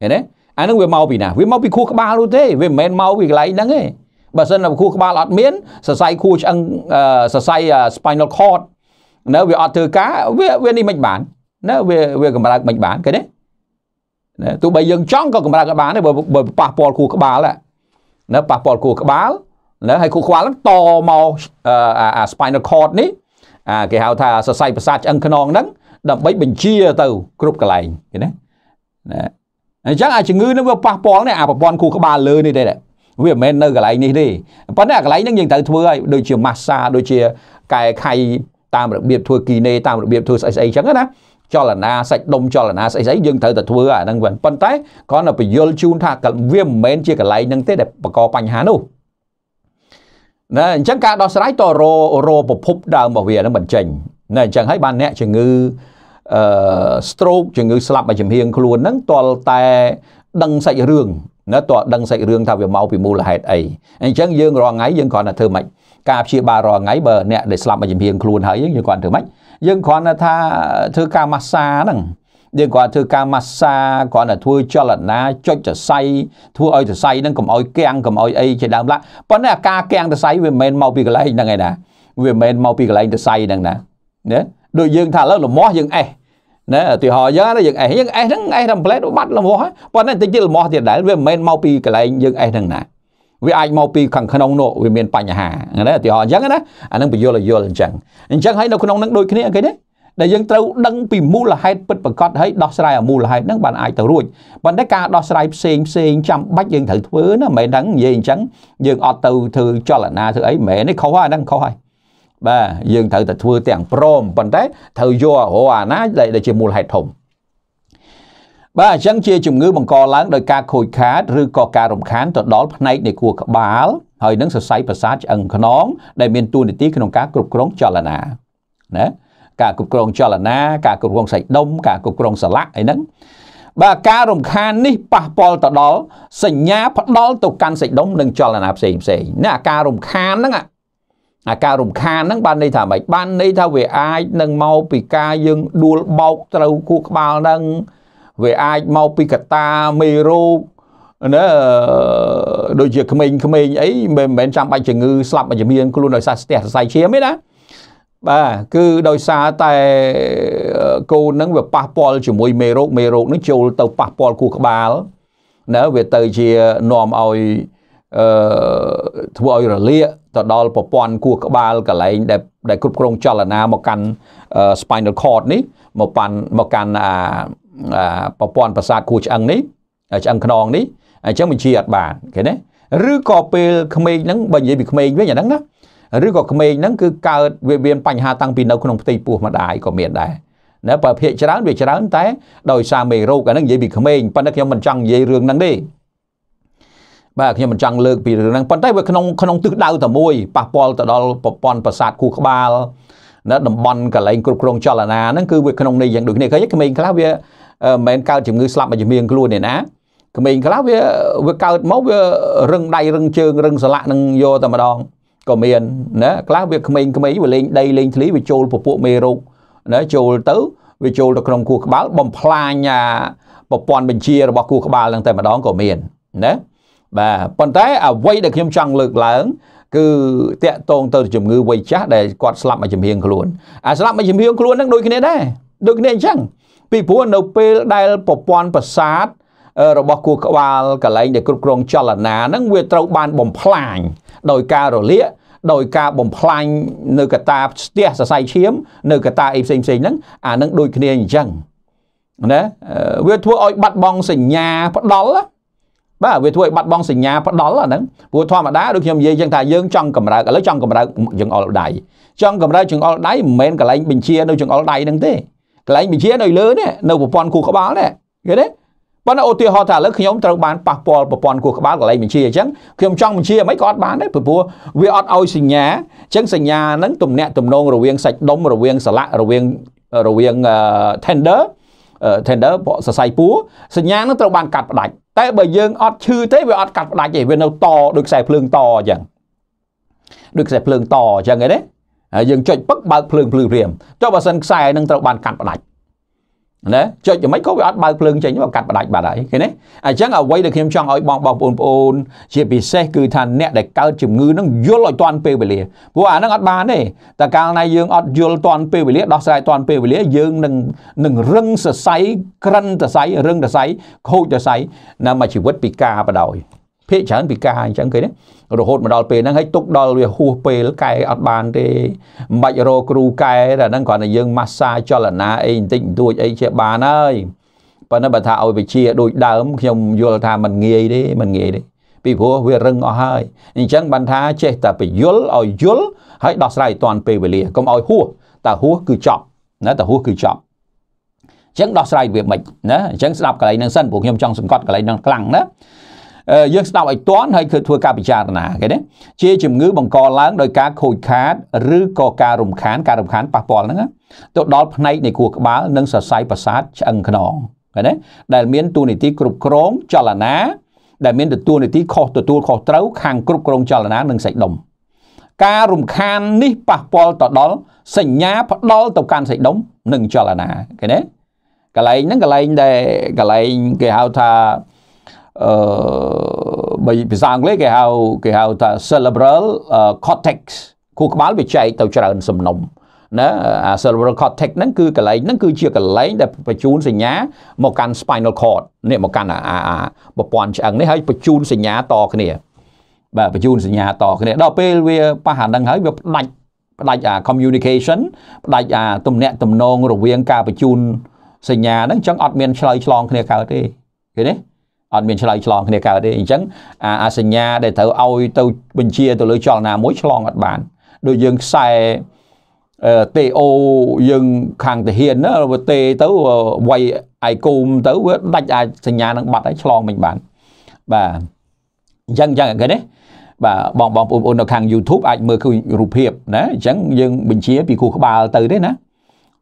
ឃើញទេអាហ្នឹងវាមកពីណាវាមកពីខួរក្បាលនោះទេវាមិនមែនមកពីកន្លែងហ្នឹងទេបើសិនតែខួរក្បាលអត់មានសរសៃខួរឆ្អឹងសរសៃ spinal cord នៅវាអត់ធ្វើការវាវានេះមិនបានណាវាវាកម្រើកមិនបានឃើញទេណាទោះបីយើងចង់ក៏កម្រើកបានដែរបើប៉ះពាល់ខួរក្បាលណាប៉ះពាល់ខួរក្បាលណាហើយខួរក្បាលហ្នឹងតមកអា spinal cord នេះអាគេហៅថាសរសៃប្រសាទឆ្អឹងខ្នងហ្នឹងដើម្បីបញ្ជាទៅគ្រប់កន្លែងឃើញទេណាអញ្ចឹងអាជំងឺនឹងវាប៉ះពាល់នេះអាប្រព័ន្ធខួរក្បាលលើនេះដែរវាមិនមែននៅកន្លែងនេះទេប៉ុន្តែកន្លែងហ្នឹងយើងត្រូវធ្វើឲ្យដូចជាម៉ាសាដូចជាកែខៃតាមរបៀបធ្វើគីណេតាមរបៀបធ្វើស្អីស្អីចឹងណាចលនាសាច់ដុំចលនាស្អីស្អីយើងត្រូវតែធ្វើអាហ្នឹងវិញប៉ុន្តែគ្រាន់តែពយល់ជូនថាវាមិនមែនជាកន្លែងហ្នឹងទេដែលបង្កបញ្ហានោះណាអញ្ចឹងការដោះស្រាយតររប្រភពដើមរបស់វាហ្នឹងមិនចេញណាអញ្ចឹងហើយបានអ្នកជំងឺអឺ stroke ជំងឺស្លាប់អាជំហៀងខ្លួនហ្នឹងតលតែដឹងសាច់រឿងណាតើដឹងសាច់រឿងថាវាមកពីមូលហេតុអីអញ្ចឹងយើងរាល់ថ្ងៃយើងគ្រាន់តែធ្វើម៉េចការព្យាបាលរាល់ថ្ងៃបើអ្នកដែលស្លាប់មកជំហៀងខ្លួនហើយយើងគ្រាន់ធ្វើម៉េចយើងគ្រាន់តែថាធ្វើការម៉ាស្សាហ្នឹងយើងគ្រាន់ធ្វើការម៉ាស្សាគ្រាន់តែធ្វើចលនាចុចសរសៃធ្វើឲ្យសរសៃហ្នឹងកុំឲ្យគាំងកុំឲ្យអីជាដើមឡាប៉ុន្តែអាការគាំងសរសៃវាមិនមែនមកពីកន្លែងហ្នឹងឯណាវាមិនមែនមកពីកន្លែងសរសៃហ្នឹងណាណាដូចយើងថាឥឡូវលំមាស់យើងអេះណាឧទាហរណ៍យ៉ាងយើងអេសយើងអេសហ្នឹងអេសតាមផ្លេតបាត់លំោះប៉ុន្តែតិចទៀតលំោះទៀតដែរវាមិនមែនមកពីកន្លែងយើងអេសហ្នឹងណាវាអាចមកពីខាងក្នុងនោះវាមានបញ្ហាណាឧទាហរណ៍អញ្ចឹងណាអានឹងពយល់យល់អញ្ចឹងអញ្ចឹងហើយនៅក្នុងនឹងដូចគ្នាគេទេដែលយើងត្រូវដឹងពីមូលហេតុពិតប្រាកដហើយដោះស្រាយអាមូលហេតុហ្នឹងបានអាចទៅរួចប៉ុន្តែការដោះស្រាយផ្សេងផ្សេងចាំបាច់យើងត្រូវធ្វើណាមិនហ្នឹងនិយាយអញ្ចឹងយើងអត់ទៅធ្វើចលនាធ្វើអីមិនមែននេះខុសហើយហ្នឹងខុសហើយបាទយើងត្រូវតែធ្វើទាំងព្រមប៉ុន្តែត្រូវយករកអាណាដែលជាមូលហេតុធំបាទអញ្ចឹងជាជំងឺបង្កឡើងដោយការខូចខាតឬក៏ការរំខានទៅដល់ផ្នែកនៃខួរក្បាលហើយនឹងសរសៃប្រសាទឆ្អឹងខ្នង ដែលមានតួនាទីក្នុងការគ្រប់គ្រងចលនាណា ការគ្រប់គ្រងចលនាការគ្រប់គ្រងសាច់ដុំការគ្រប់គ្រងសន្លាក់អីហ្នឹងបាទការរំខាននេះប៉ះពាល់ទៅដល់សញ្ញា ផ្ដាល់ទៅកាន់សាច់ដុំនិងចលនាផ្សេងផ្សេងណាការរំខានហ្នឹងអាការរំខានហ្នឹងបានន័យថាម៉េចបានន័យថាវាអាចនឹងមកពីការយើងដួលបោកត្រូវគូក្បាលហ្នឹងវាអាចមកពីកតាមេរោគណាដូចជាក្មេងក្មេងអីមិនមែនចាំបាច់ជំងឺស្លាប់មួយជំនាញខ្លួនដោយសារស្ទះសរសៃឈាមទេណាបាទគឺដោយសារតែកូនហ្នឹងវាប៉ះពាល់ជាមួយមេរោគមេរោគហ្នឹងចូល ទៅប៉ះពាល់គូក្បាលណាវាទៅជានាំឲ្យអឺធ្វើឲ្យរលាកទៅដល់ប្រព័ន្ធគោះក្បាលកលែងដែលដែលគ្រប់គ្រងចលនាមកកាន់ spinal cord នេះមកប៉ាន់មកកាន់អាប្រព័ន្ធប្រសាទគោះឆ្អឹងនេះឆ្អឹងខ្នងនេះអញ្ចឹងបញ្ជាអត់បានឃើញទេឬក៏ពេលក្មេងហ្នឹងបើនិយាយពីក្មេងវិញអាហ្នឹងណាឬក៏ក្មេងហ្នឹងគឺកើតវាមានបញ្ហាតាំងពីនៅក្នុងផ្ទៃពោះម្ដាយក៏មានដែរណាបើភាកច្រើន វាច្រើនតែដោយសារមេរោគអាហ្នឹងនិយាយពីក្មេងប៉ុន្តែខ្ញុំមិនចង់និយាយរឿងហ្នឹងទេបាទខ្ញុំមិនចង់លើកពីរឿងហ្នឹងប៉ុន្តែវាក្នុងក្នុងទិសដៅតែមួយប៉ះពាល់ទៅដល់ប្រព័ន្ធប្រសាទខួរក្បាលណាតំបន់កលែងគ្រប់គ្រងចលនាហ្នឹងគឺវាក្នុងន័យយ៉ាងដូចគ្នាឃើញក្មេងខ្លះវាមិនមែនកើតជំងឺស្លាប់មកជំងឺខ្លួនទេណាក្មេងខ្លះវាវាកើតមកវារឹងដៃរឹងជើង រឹងសន្លាក់នឹងយកតែម្ដងក៏មានណាខ្លះវាក្មេងៗវាលេងដីលេងធ្លីវាចូលពពួកមេរោគណាចូលទៅវាចូលទៅក្នុងខួរក្បាល បំផ្លាញប្រព័ន្ធបញ្ជារបស់ខួរក្បាលហ្នឹងតែម្ដងក៏មានណាបាទប៉ុន្តែ អ្វីដែលខ្ញុំចង់លើកឡើង គឺតកតងទៅជំងឺវ័យចាស់ដែលគាត់ស្លាប់មកជំហៀងខ្លួនអាស្លាប់មកជំហៀងខ្លួនហ្នឹងដូចគ្នាដែរដូចគ្នាអញ្ចឹងពីព្រោះនៅពេលដែលប្រព័ន្ធប្រសាទរបស់គូក្បាលកលែងដែលគ្រប់គ្រងចលនាហ្នឹងវាត្រូវបានបំផ្លាញដោយការរលាកដោយការបំផ្លាញនៅកតាស្ទះសរសៃឈាមនៅកតាអីផ្សេងផ្សេងហ្នឹងអានឹងដូចគ្នាអញ្ចឹងណាវាធ្វើឲ្យបាត់បង់សញ្ញាផ្ដាល់បាទវាធ្វើឲ្យបាត់បង់សញ្ញាផ្ដាល់អាហ្នឹងព្រោះធម្មតាដូចខ្ញុំនិយាយចឹងថាយើងចង់កម្រើកឥឡូវចង់កម្រើកចង្អុលដៃចង់កម្រើកចង្អុលដៃមិនមែនកន្លែងបញ្ជានៅចង្អុលដៃហ្នឹងទេកន្លែងបញ្ជានៅលើនេះនៅប្រព័ន្ធគូក្បាលនេះឃើញទេប៉ុន្តែឧទាហរណ៍ថាឥឡូវខ្ញុំត្រូវបានប៉ះពាល់ប្រព័ន្ធគូក្បាលកន្លែងបញ្ជាអញ្ចឹងខ្ញុំចង់បញ្ជាមិនក៏អត់បានដែរព្រោះវាអត់ឲ្យសញ្ញាអញ្ចឹងសញ្ញាហ្នឹងទំនាក់ទំនងរវាងសាច់ដុំរវាងសលាក់រវាងរវាង tender tender បកសរសៃពួរសញ្ញានឹងត្រូវបានកាត់ផ្ដាច់តែបើយើងអត់ឈឺទេវាអត់កាត់ផ្ដាច់ទេវានៅតដូចខ្សែភ្លើងតអញ្ចឹងដូចខ្សែភ្លើងតអញ្ចឹងឯណាហើយយើងចុចពឹកបើកភ្លើងភ្លឺព្រាមចុះបើសិនខ្សែនឹងត្រូវបានកាត់ផ្ដាច់ណាចុចយ៉ាងម៉េចក៏វាអត់បើកភ្លើងចេញមកកាត់ផ្ដាច់បាត់ហើយឃើញទេអញ្ចឹងអ្វីដែលខ្ញុំចង់ឲ្យបងបងប្អូនប្អូន ជាពិសេសគឺថាអ្នកដែលកើតជំងឺនឹងយល់ឲ្យទាន់ពេលវេលាព្រោះអានឹងអត់បានទេតែកាលណាយើងអត់យល់ទាន់ពេលវេលាដោះស្រាយទាន់ពេលវេលាយើងនឹងនឹងរឹងសរសៃក្រិនសរសៃរឹងសរសៃខូចសរសៃនៅមួយជីវិតពិការបដ ாய் ភាកច្រើនពិការអញ្ចឹងគេណារហូតមកដល់ពេលហ្នឹងហើយទុកដល់វាហួសពេលកែអត់បានទេមិនបាច់រកគ្រូកែតែហ្នឹងគ្រាន់តែយើងម៉ាសាចលនាអីបន្តិចបន្តួចអីជាបានហើយប៉ុន្តែបើថាឲ្យវិជាដូចដើមខ្ញុំយល់ថាมันងាយទេมันងាយទេពីព្រោះវារឹងអស់ហើយអញ្ចឹងបានថាចេះតែពយល់ឲ្យយល់ហើយដោះស្រាយតាន់ពេលវេលាកុំឲ្យហួសតែហួសគឺចប់ណាតែហួសគឺចប់អញ្ចឹងដោះស្រាយវាមិនណាអញ្ចឹងស្ដាប់កន្លែងហ្នឹងសិនព្រោះខ្ញុំចង់សង្កត់កន្លែងហ្នឹងខ្លាំងណាយើងស្ដាប់ឲ្យទាន់ហើយគឺធ្វើការពិចារណាគេណាជាជំងឺបង្កឡើងដោយការខូចខាតឬក៏ការរំខានការរំខានប៉ះពាល់ហ្នឹងទៅដល់ផ្នែកនៃខួរក្បាលនិងសរសៃប្រសាទឆ្អឹងខ្នងឃើញទេដែលមានទូនីតិគ្រប់គ្រងចលនាដែលមានទទួលនីតិខុសទទួលខុសត្រូវខាងគ្រប់គ្រងចលនានិងសាច់ដុំការរំខាននេះប៉ះពាល់ទៅដល់សញ្ញាផ្ដល់ទៅកាន់សាច់ដុំនិងចលនាឃើញទេកន្លែងហ្នឹងកន្លែងដែលកន្លែងគេហៅថាអឺបីភាសាអង់គ្លេសគេហៅគេហៅថា cerebral cortex ខួរក្បាលវាចែកទៅច្រើនសំណុំណាអា cerebral cortex ហ្នឹងគឺកន្លែងហ្នឹងគឺជាកន្លែងដែលបញ្ជូនសញ្ញា មកកាន់ spinal cord នេះមកកាន់អាប្រព័ន្ធឆ្អឹងនេះហើយបញ្ជូនសញ្ញាត គ្នាបាទបញ្ជូនសញ្ញាតគ្នាដល់ពេលវាប៉ះអាហ្នឹងហើយវាផ្ដាច់ផ្ដាច់អា communication ផ្ដាច់អា ទំនាក់ទំនងរវាងការបញ្ជូនសញ្ញាហ្នឹងចឹងអត់មានឆ្លើយឆ្លងគ្នាកើតទេឃើញទេអត់មានឆ្លើយឆ្លងគ្នាកើតទេអញ្ចឹងអាសញ្ញាដែលត្រូវឲ្យទៅបញ្ជាទៅលើចលនាមួយឆ្លងអត់បានដូចយើងខ្សែតេអូយើងខាងទាហានណាវាទេទៅវាយអាយគូមទៅវាដាច់អាចសញ្ញានឹងបាត់ហើយឆ្លងមិនបានបាទអញ្ចឹងអញ្ចឹងគេនេះបាទបងបងប្អូននៅខាង YouTube អាចមើលគឺរូបភាពណាអញ្ចឹងយើងបញ្ជាពីគូក្បាលទៅទេណា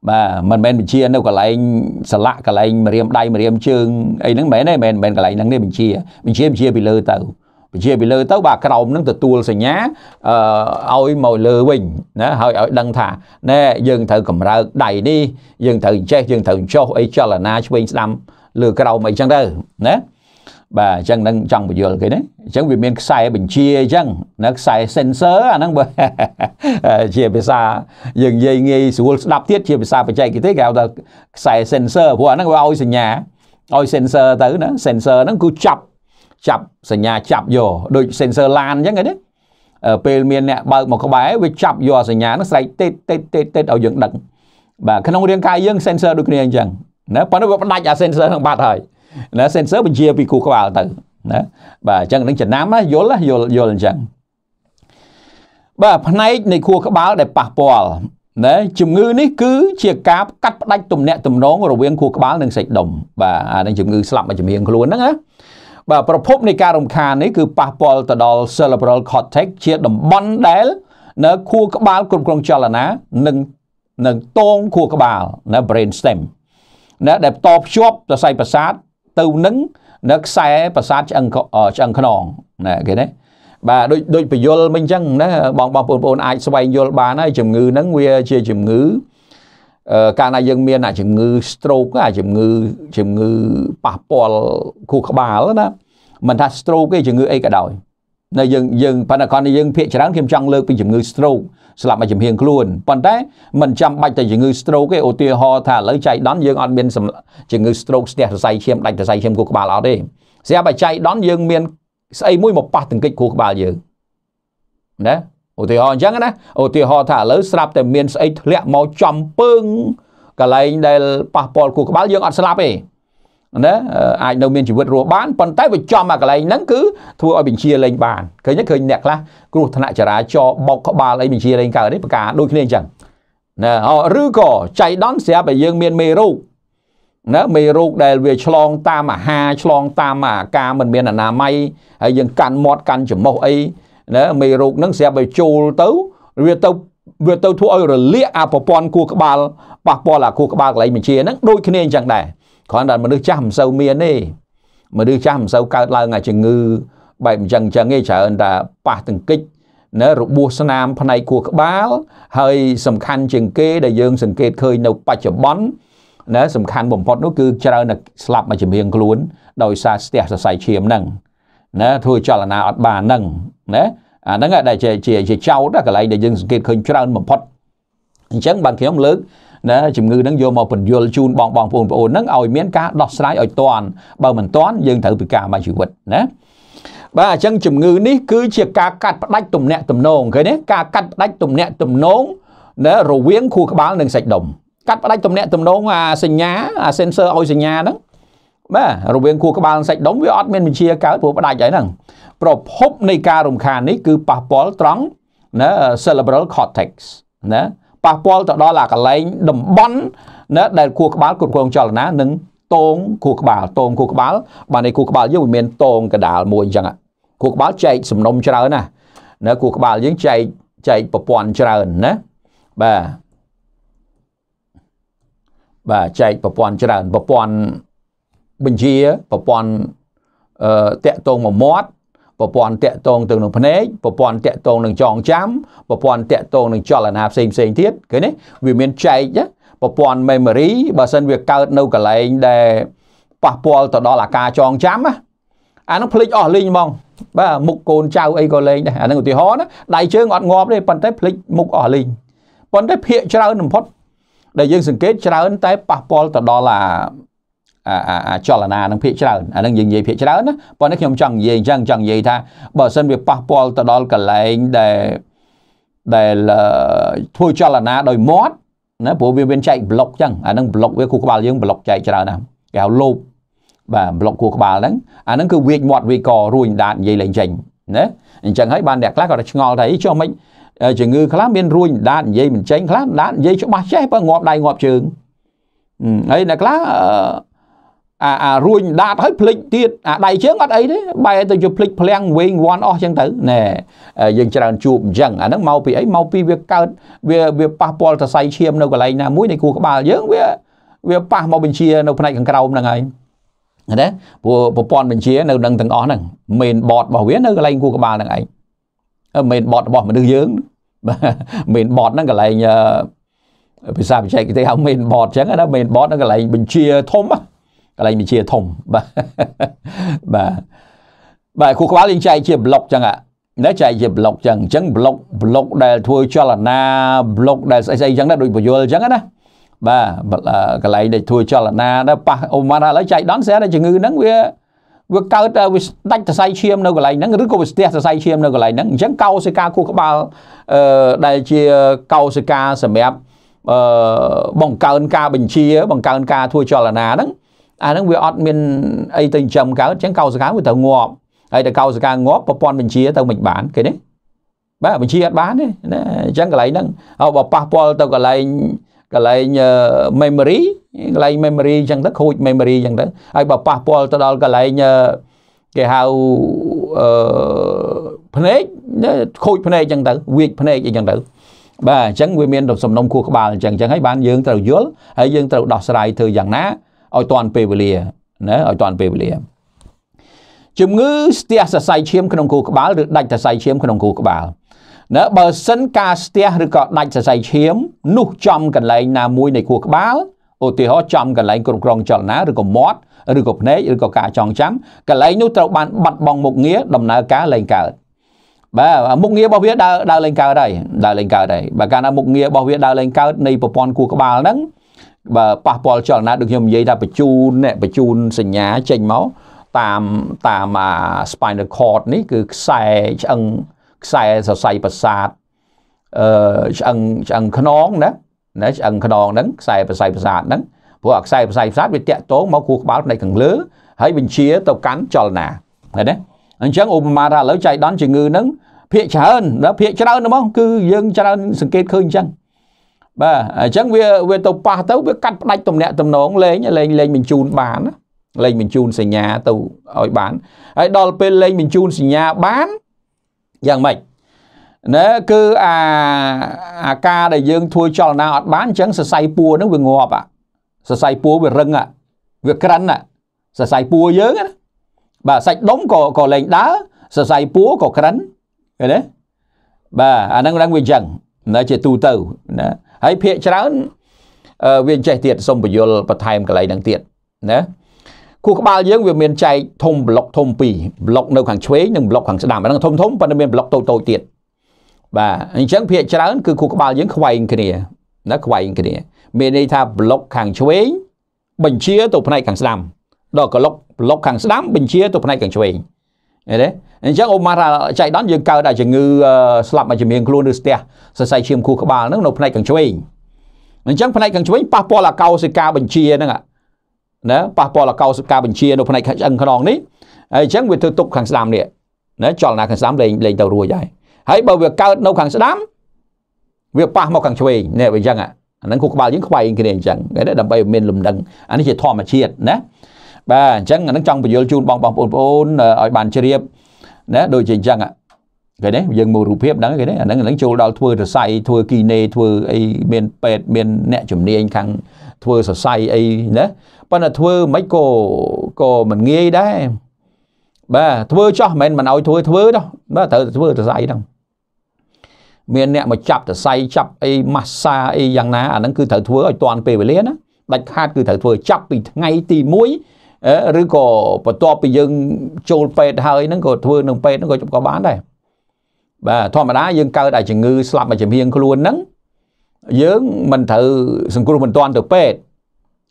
បាទមិនមែនបញ្ជានៅកន្លែងស្លាក់កន្លែងម្រាមដៃម្រាមជើងអីហ្នឹងមែនទេមិនមែនកន្លែងហ្នឹងទេបញ្ជាបញ្ជាបញ្ជាពីលើទៅបញ្ជាពីលើទៅបាទក្រោមនឹងទទួលសញ្ញាអឺឲ្យមកលើវិញណាហើយឲ្យដឹងថាណែយើងត្រូវកម្រើកដៃនេះយើងត្រូវចេះយើងត្រូវចុះអីចលនាឆ្វេងស្ដាំលើក្រោមអីចឹងទៅណាបាទអញ្ចឹងនឹងចង់បញ្យល់គេណាអញ្ចឹងវាមានខ្សែបញ្ជាអញ្ចឹងណាខ្សែ sensor អាហ្នឹងបើជាភាសាយើងនិយាយងាយស្រួលស្ដាប់ទៀតជាភាសាបច្ចេកទេសគេហៅថាខ្សែ sensor ព្រោះអាហ្នឹងវាឲ្យសញ្ញាឲ្យ sensor ទៅណា sensor ហ្នឹងគឺចាប់ចាប់សញ្ញាចាប់យកដូច sensor LAN អញ្ចឹងគេណាពេលមានអ្នកបើកមកក្បែរវាចាប់យកសញ្ញាហ្នឹងស្រែកតេតតេតតេតតេតឲ្យយើងដឹងបាទក្នុងរាងកាយយើង sensor ដូចគ្នាអញ្ចឹងណាប៉ុន្តែវាផ្ដាច់អា sensor ហ្នឹងបាត់ហើយណា sensor បញ្ជាពីគូក្បាលទៅណាបាទអញ្ចឹងនឹងចំណាំណាយល់ណាយល់យល់អញ្ចឹងបាទផ្នែកនៃខួរក្បាលដែលប៉ះពាល់ណាជំងឺនេះគឺជាការកាត់ផ្ដាច់ទំនាក់ទំនងរវាងខួរក្បាលនិងសាច់ដុំបាទអានឹងជំងឺស្លាប់មកជំងឺខ្លួនហ្នឹងណាបាទប្រភពនៃការរំខាននេះគឺប៉ះពាល់ទៅដល់ cerebral cortex ជាតំបន់ដែល នៅខួរក្បាលគ្រប់គ្រងចលនានិងនិងតងខួរក្បាលណា brain stem ណាដែលតភ្ជាប់សរសៃប្រសាទទៅនឹងនៅខ្សែប្រាសាទឆ្អឹងឆ្អឹងខ្នងណាគេណាបាទដូចដូចពយលមិញអញ្ចឹងណាបងបងបងប្អូនអាចស្វែងយល់បានហើយជំងឺហ្នឹងវាជាជំងឺកាលណាយើងមានអាជំងឺ stroke អាជំងឺជំងឺប៉ះពាល់ខួរក្បាលណាមិនថា stroke ទេជំងឺអីក៏ដោយនៅយើងយើងប៉ុន្តែគាត់យើងភាកច្រើនខ្ញុំចង់លើកពីជំងឺ stroke ស្លាប់មកជំហៀងខ្លួនប៉ុន្តែមិនចាំបាច់តែជំងឺ stroke ទេឧទាហរណ៍ថាឥឡូវចៃដន្យយើងអត់មានជំងឺ stroke ស្ទះសរសៃឈាមដាច់សរសៃឈាមគូក្បាលអត់ទេស្រាប់តែចៃដន្យយើងមានស្អីមួយមកប៉ះទង្គិចគូក្បាលយើងណាឧទាហរណ៍អញ្ចឹងណាឧទាហរណ៍ថាឥឡូវស្រាប់តែមានស្អីធ្លាក់មកចំពើងកន្លែងដែលប៉ះពាល់គូក្បាលយើងអត់ស្លាប់ទេណាអាចនៅមានជីវិតរស់បានប៉ុន្តែវាចំអាកន្លែងហ្នឹងគឺធ្វើឲ្យបញ្ជាលេងបានឃើញឃើញអ្នកខ្លះគ្រោះថ្នាក់ចរាចរណ៍បោកក្បាលអីបញ្ជាលេងកើតនេះប្រការដូចគ្នាអញ្ចឹងណាឬក៏ចៃដន្យស្រាប់តែយើងមានមេរោគណាមេរោគដែលវាឆ្លងតាមអាហារឆ្លងតាមអាការមិនមានអនាម័យហើយយើងកាន់មាត់កាន់ច្រមុះអីណាមេរោគហ្នឹងស្រាប់តែចូលទៅវាទៅវាទៅធ្វើឲ្យរលាកអាប្រព័ន្ធគួរក្បាលប៉ះពាល់អាគួរក្បាលកន្លែងបញ្ជាហ្នឹងដូចគ្នាអញ្ចឹងដែរគ្រាន់តែមនុស្សចាស់មិនសូវមានទេមនុស្សចាស់មិនសូវកើតឡើងអាជំងឺបែបអញ្ចឹងអញ្ចឹងឯងច្រើនតែប៉ះទង្គិចណារបួសស្នាម ផ្នែកខួរក្បាលហើយ សំខាន់ជាងគេដែលយើងសង្កេតឃើញនៅ បច្ចុប្បន្នណាសំខាន់បំផុតនោះគឺច្រើនតែស្លាប់មកចម្រៀងខ្លួនដោយសារស្ទះសរសៃឈាមហ្នឹងណាធ្វើចលនាអត់បានហ្នឹងណាអាហ្នឹងដែលជាជាចោតកន្លែងដែលយើងសង្កេតឃើញច្រើនបំផុតអញ្ចឹងបានខ្ញុំលើកណាជំងឺនឹងយកមកពន្យល់ជូនបងបងប្អូនប្អូននឹងឲ្យមានការដោះស្រាយឲ្យតាន់បើមិនតាន់យើងត្រូវពិការមកជីវិតណាបាទអញ្ចឹងជំងឺនេះគឺជាការកាត់ផ្ដាច់ទំនាក់ទំនងឃើញទេការកាត់ផ្ដាច់ទំនាក់ទំនងណារវាងខួរក្បាលនិងសាច់ដុំកាត់ផ្ដាច់ទំនាក់ទំនងអាសញ្ញាអា sensor ឲ្យសញ្ញាហ្នឹងបាទរវាងខួរក្បាលនិងសាច់ដុំវាអត់មានវិជាកើតព្រោះផ្ដាច់ហើយហ្នឹងប្រភពនៃការរំខាននេះគឺប៉ះពាល់ត្រង់ណា cerebral cortex ណាប៉ះពាល់ទៅដល់អាកលែងតំបន់ណាដែលគួរក្បាលគ្រប់គ្រងចលនានិងតោងគួរក្បាលតោងគួរក្បាលបានឯគួរក្បាលយើងវាមានតោងកដាលមួយអញ្ចឹងគួរក្បាលចែកសំណុំច្រើនណាណាគួរក្បាលយើងចែកចែកប្រព័ន្ធច្រើនណាបាទបាទចែកប្រព័ន្ធច្រើនប្រព័ន្ធបញ្ជាប្រព័ន្ធអឺតកតងមួយមាត់ប្រព័ន្ធតាក់ទងទៅនឹងភ្នែកប្រព័ន្ធតាក់ទងនឹងចងចាំប្រព័ន្ធតាក់ទងនឹងចលនាផ្សេងផ្សេងទៀតឃើញទេវាមានចែកណាប្រព័ន្ធ memory បើសិនវាកើតនៅកន្លែងដែលប៉ះពាល់ទៅដល់អាការចងចាំណាអានឹងភ្លេចអស់លេងហ្មងបាទមុខកូនចៅអីក៏លេងដែរអានឹងឧទាហរណ៍ណាដៃជើងអត់ងាប់ទេប៉ុន្តែភ្លេចមុខអស់លេងប៉ុន្តែភាកច្រើនបំផុតដែលយើង សង្កេតច្រើនតែប៉ះពាល់ទៅដល់អាចលនានឹងភាកច្រើនអានឹងយើងនិយាយភាកច្រើនណាប៉ុន្តែខ្ញុំចង់និយាយអញ្ចឹងចង់និយាយថាបើសិនវាប៉ះពាល់ទៅដល់កលែងដែលដែលធ្វើចលនាដោយមាត់ណាព្រោះវាមានចែកប្លុកអញ្ចឹងអានឹងប្លុកវាគូក្បាលយើងប្លុកចែកច្រើនណាស់គេហៅលោបបាទប្លុកគូក្បាលហ្នឹងអានឹងគឺវាចមាត់វាករួញដាតនិយាយលេងចេញណាអញ្ចឹងហើយបានអ្នកខ្លះគាត់ឆ្ងល់ថាអីចុះមិនជំងឺខ្លះមានរួញដាតនិយាយមិនចេញខ្លះដាតនិយាយច្បាស់ចេះបើងាប់ដៃងាប់ជើងហើយអ្នកខ្លះអឺអាអារួញដាតហើយភ្លេចទៀតអាដៃជើងអត់អីទេបែរទៅជាភ្លេចភ្លាំងវែងវាន់អស់ចឹងទៅណែយើងច្រើនជួបអញ្ចឹងអាហ្នឹងមកពីអីមកពីវាកើតវាវាប៉ះពាល់សរសៃឈាមនៅកន្លែងណាមួយនៃខួរក្បាលយើងវាវាប៉ះមកបញ្ជានៅផ្នែកខាងក្រោមហ្នឹងហើយណាព្រោះប្រព័ន្ធបញ្ជានៅនឹងទាំងអស់ហ្នឹង main board របស់វានៅកន្លែងគូក្បាលហ្នឹងឯង main board របស់មនុស្សយើង main board ហ្នឹងកន្លែងភាសាបច្ចេកទេសហៅ main board អញ្ចឹងណា main board ហ្នឹងកន្លែងបញ្ជាធំកន្លែងវិជាធំបាទបាទបាទខួរក្បាលយើងចែកជាប្លុកចឹងណាចែកជាប្លុកចឹងអញ្ចឹងប្លុកប្លុកដែលធ្វើចលនាប្លុកដែលស្អីស្អីចឹងណាដូចបុយលចឹងណាបាទកន្លែងដែលធ្វើចលនាដល់ប៉ះអូម៉ាត់ឥឡូវចែកដន់ស្អាតជំងឺហ្នឹងវាវាកើតវាដាច់សរសៃឈាមនៅកន្លែងហ្នឹងឬក៏វាស្ទះសរសៃឈាមនៅកន្លែងហ្នឹងអញ្ចឹងកោសិកាខួរក្បាលអឺដែលជាកោសិកាសម្រាប់អឺបង្កើនការបញ្ជាបង្កើនការធ្វើចលនាហ្នឹងអាហ្នឹងវាអត់មានអីទៅចិញ្ចឹមកើតអញ្ចឹងកោសកាវាត្រូវងាប់ហើយតែកោសកាងាប់ប្រព័ន្ធបញ្ជាទៅមិនបានគេនេះបាទបញ្ជាអត់បានទេណាអញ្ចឹងកន្លែងហ្នឹងអោបើប៉ះពាល់ទៅកន្លែងកន្លែង memory កន្លែង memory អញ្ចឹងទៅខូច memory អញ្ចឹងទៅហើយបើប៉ះពាល់ទៅដល់កន្លែងគេហៅអឺភ្នែកខូចភ្នែកអញ្ចឹងទៅវាចភ្នែកអីអញ្ចឹងទៅបាទអញ្ចឹងវាមានសំណុំខួរក្បាលអញ្ចឹងអញ្ចឹងហើយបានយើងត្រូវយល់ហើយយើងត្រូវដោះស្រាយធ្វើយ៉ាងណាឲ្យតាន់ពេលវេលាណាឲ្យតាន់ពេលវេលាជំងឺស្ទះសរសៃឈាមក្នុងគូក្បាលឬដាច់សរសៃឈាមក្នុងគូក្បាលណាបើសិនការស្ទះឬក៏ដាច់សរសៃឈាម នោះចំកន្លែងណាមួយនៃគូក្បាលឧទាហរណ៍ចំកន្លែងគ្រប់គ្រងចលនាឬក៏មាត់ឬក៏ភ្នែកឬក៏ការចងចាំកន្លែងនោះត្រូវបានបាត់បង់មុខងារដំណើរការលែងកើតបាទមុខងាររបស់វាដើរដើរលែងកើតហើយដើរលែងកើតហើយបើកាលណាមុខងាររបស់វាដើរលែងកើតនៃប្រព័ន្ធគូក្បាលហ្នឹងបើប៉ះពាល់ចលនាដូចខ្ញុំនិយាយថាបញ្ជូនអ្នកបញ្ជូនសញ្ញាចេញមកតាមតាមអា spinal cord នេះ គឺខ្សែឆ្អឹងខ្សែសរសៃប្រសាទអឺឆ្អឹងឆ្អឹងខ្នងណាណាឆ្អឹងខ្នងហ្នឹងខ្សែប្រស័យប្រសាទហ្នឹងព្រោះអាខ្សែប្រស័យប្រសាទវាតាក់ទងមកគូក្បាលផ្នែកខាងលើ ហើយបញ្ជាទៅកាន់ចលនាឃើញទេអញ្ចឹងឧបមាថាឥឡូវចៃដន្យជំងឺហ្នឹងភាកច្រើនណាភាកច្រើនហ្មងគឺយើងច្រើន សង្កេតឃើញអញ្ចឹងបាទអញ្ចឹងវាវាទៅប៉ះទៅវាកាត់ផ្ដាច់ទំនាក់ទំនងលេងលេងលេងបញ្ជូនបានលេងបញ្ជូនសញ្ញាទៅឲ្យបានហើយដល់ពេលលេងបញ្ជូនសញ្ញាបានយ៉ាងម៉េចណែគឺអាអាការដែលយើងធ្វើចលនាអត់បានអញ្ចឹងសរសៃពួរហ្នឹងវាងាប់អាសរសៃពួរវារឹងអាវាក្រិនអាសរសៃពួរយើងណាបាទសាច់ដុំក៏ក៏លែងដើរសរសៃពួរក៏ក្រិនឃើញទេបាទអាហ្នឹងហ្នឹងវាអញ្ចឹងណាជាទូទៅណាហើយភាកច្រើនវាចេះទៀតសុំបញ្យលបន្ថែមកន្លែងហ្នឹងទៀតណាគូក្បាលយើងវាមានចែកធំប្លុកធំ2ប្លុកនៅខាងឆ្វេងនិងប្លុកខាងស្ដាំអាហ្នឹងធំធំប៉ុន្តែមានប្លុកតូចតូចទៀតបាទអញ្ចឹងភាកច្រើនគឺគូក្បាលយើងខ្វែងគ្នាណាខ្វែងគ្នា មានន័យថាប្លុកខាងឆ្វេងបញ្ជាទៅផ្នែកខាងស្ដាំដល់ក្លុកប្លុកខាងស្ដាំបញ្ជាទៅផ្នែកខាងឆ្វេងឃើញទេអញ្ចឹងអូម៉ារ៉ាចៃដន្យយើងកើតតែជំងឺស្លាប់មកជំនាញខ្លួនឬស្ទះសរសៃឈាមខួរក្បាលហ្នឹងនៅផ្នែកខាងឆ្វេងអញ្ចឹងផ្នែកខាងឆ្វេងប៉ះពាល់អាកោសិកាបញ្ជាហ្នឹងណាប៉ះពាល់អាកោសិកាបញ្ជានៅផ្នែកឆ្អឹងខ្នងនេះហើយអញ្ចឹងវាធ្វើទុកខាងស្ដាំនេះណាចលនាខាងស្ដាំលេងលេងទៅរួចហើយហើយបើវាកើតនៅខាងស្ដាំវាប៉ះមកខាងឆ្វេងនេះវាអញ្ចឹងអាហ្នឹងខួរក្បាលយើងខ្វែងគ្នាអញ្ចឹងគេដើម្បីមានលំនឹងអានេះជាធម្មជាតិណាបាទអញ្ចឹងអានឹងចង់បញ្យល់ជូនបងបងប្អូនឲ្យបានជ្រាបណាដូចជាអញ្ចឹងគេនេះយើងមើលរូបភាពហ្នឹងគេនេះអានឹងនឹងចូលដល់ធ្វើសរសៃធ្វើគីណេធ្វើអីមានពេទ្យមានអ្នកជំនាញខាងធ្វើសរសៃអីណាប៉ុន្តែធ្វើមិនក៏ក៏មិនងាយដែរបាទធ្វើចោះមិនមិនឲ្យធ្វើធ្វើដោះបាទត្រូវធ្វើសរសៃហ្នឹងមានអ្នកមកចាប់សរសៃចាប់អីម៉ាស្សាអីយ៉ាងណាអាហ្នឹងគឺត្រូវធ្វើឲ្យតាន់ពេលវេលាណាដាច់ខាតគឺត្រូវធ្វើចាប់ពីថ្ងៃទី1ឬក៏បន្ទាប់ពីយើងចូលពេទ្យហើយហ្នឹងក៏ធ្វើនឹងពេទ្យហ្នឹងក៏ក៏បានដែរបាទធម្មតាយើងកើតតែជំងឺស្លាប់មកជំហៀងខ្លួនហ្នឹងយើងមិនត្រូវសង្គ្រោះមិនទាន់ទៅពេទ្យ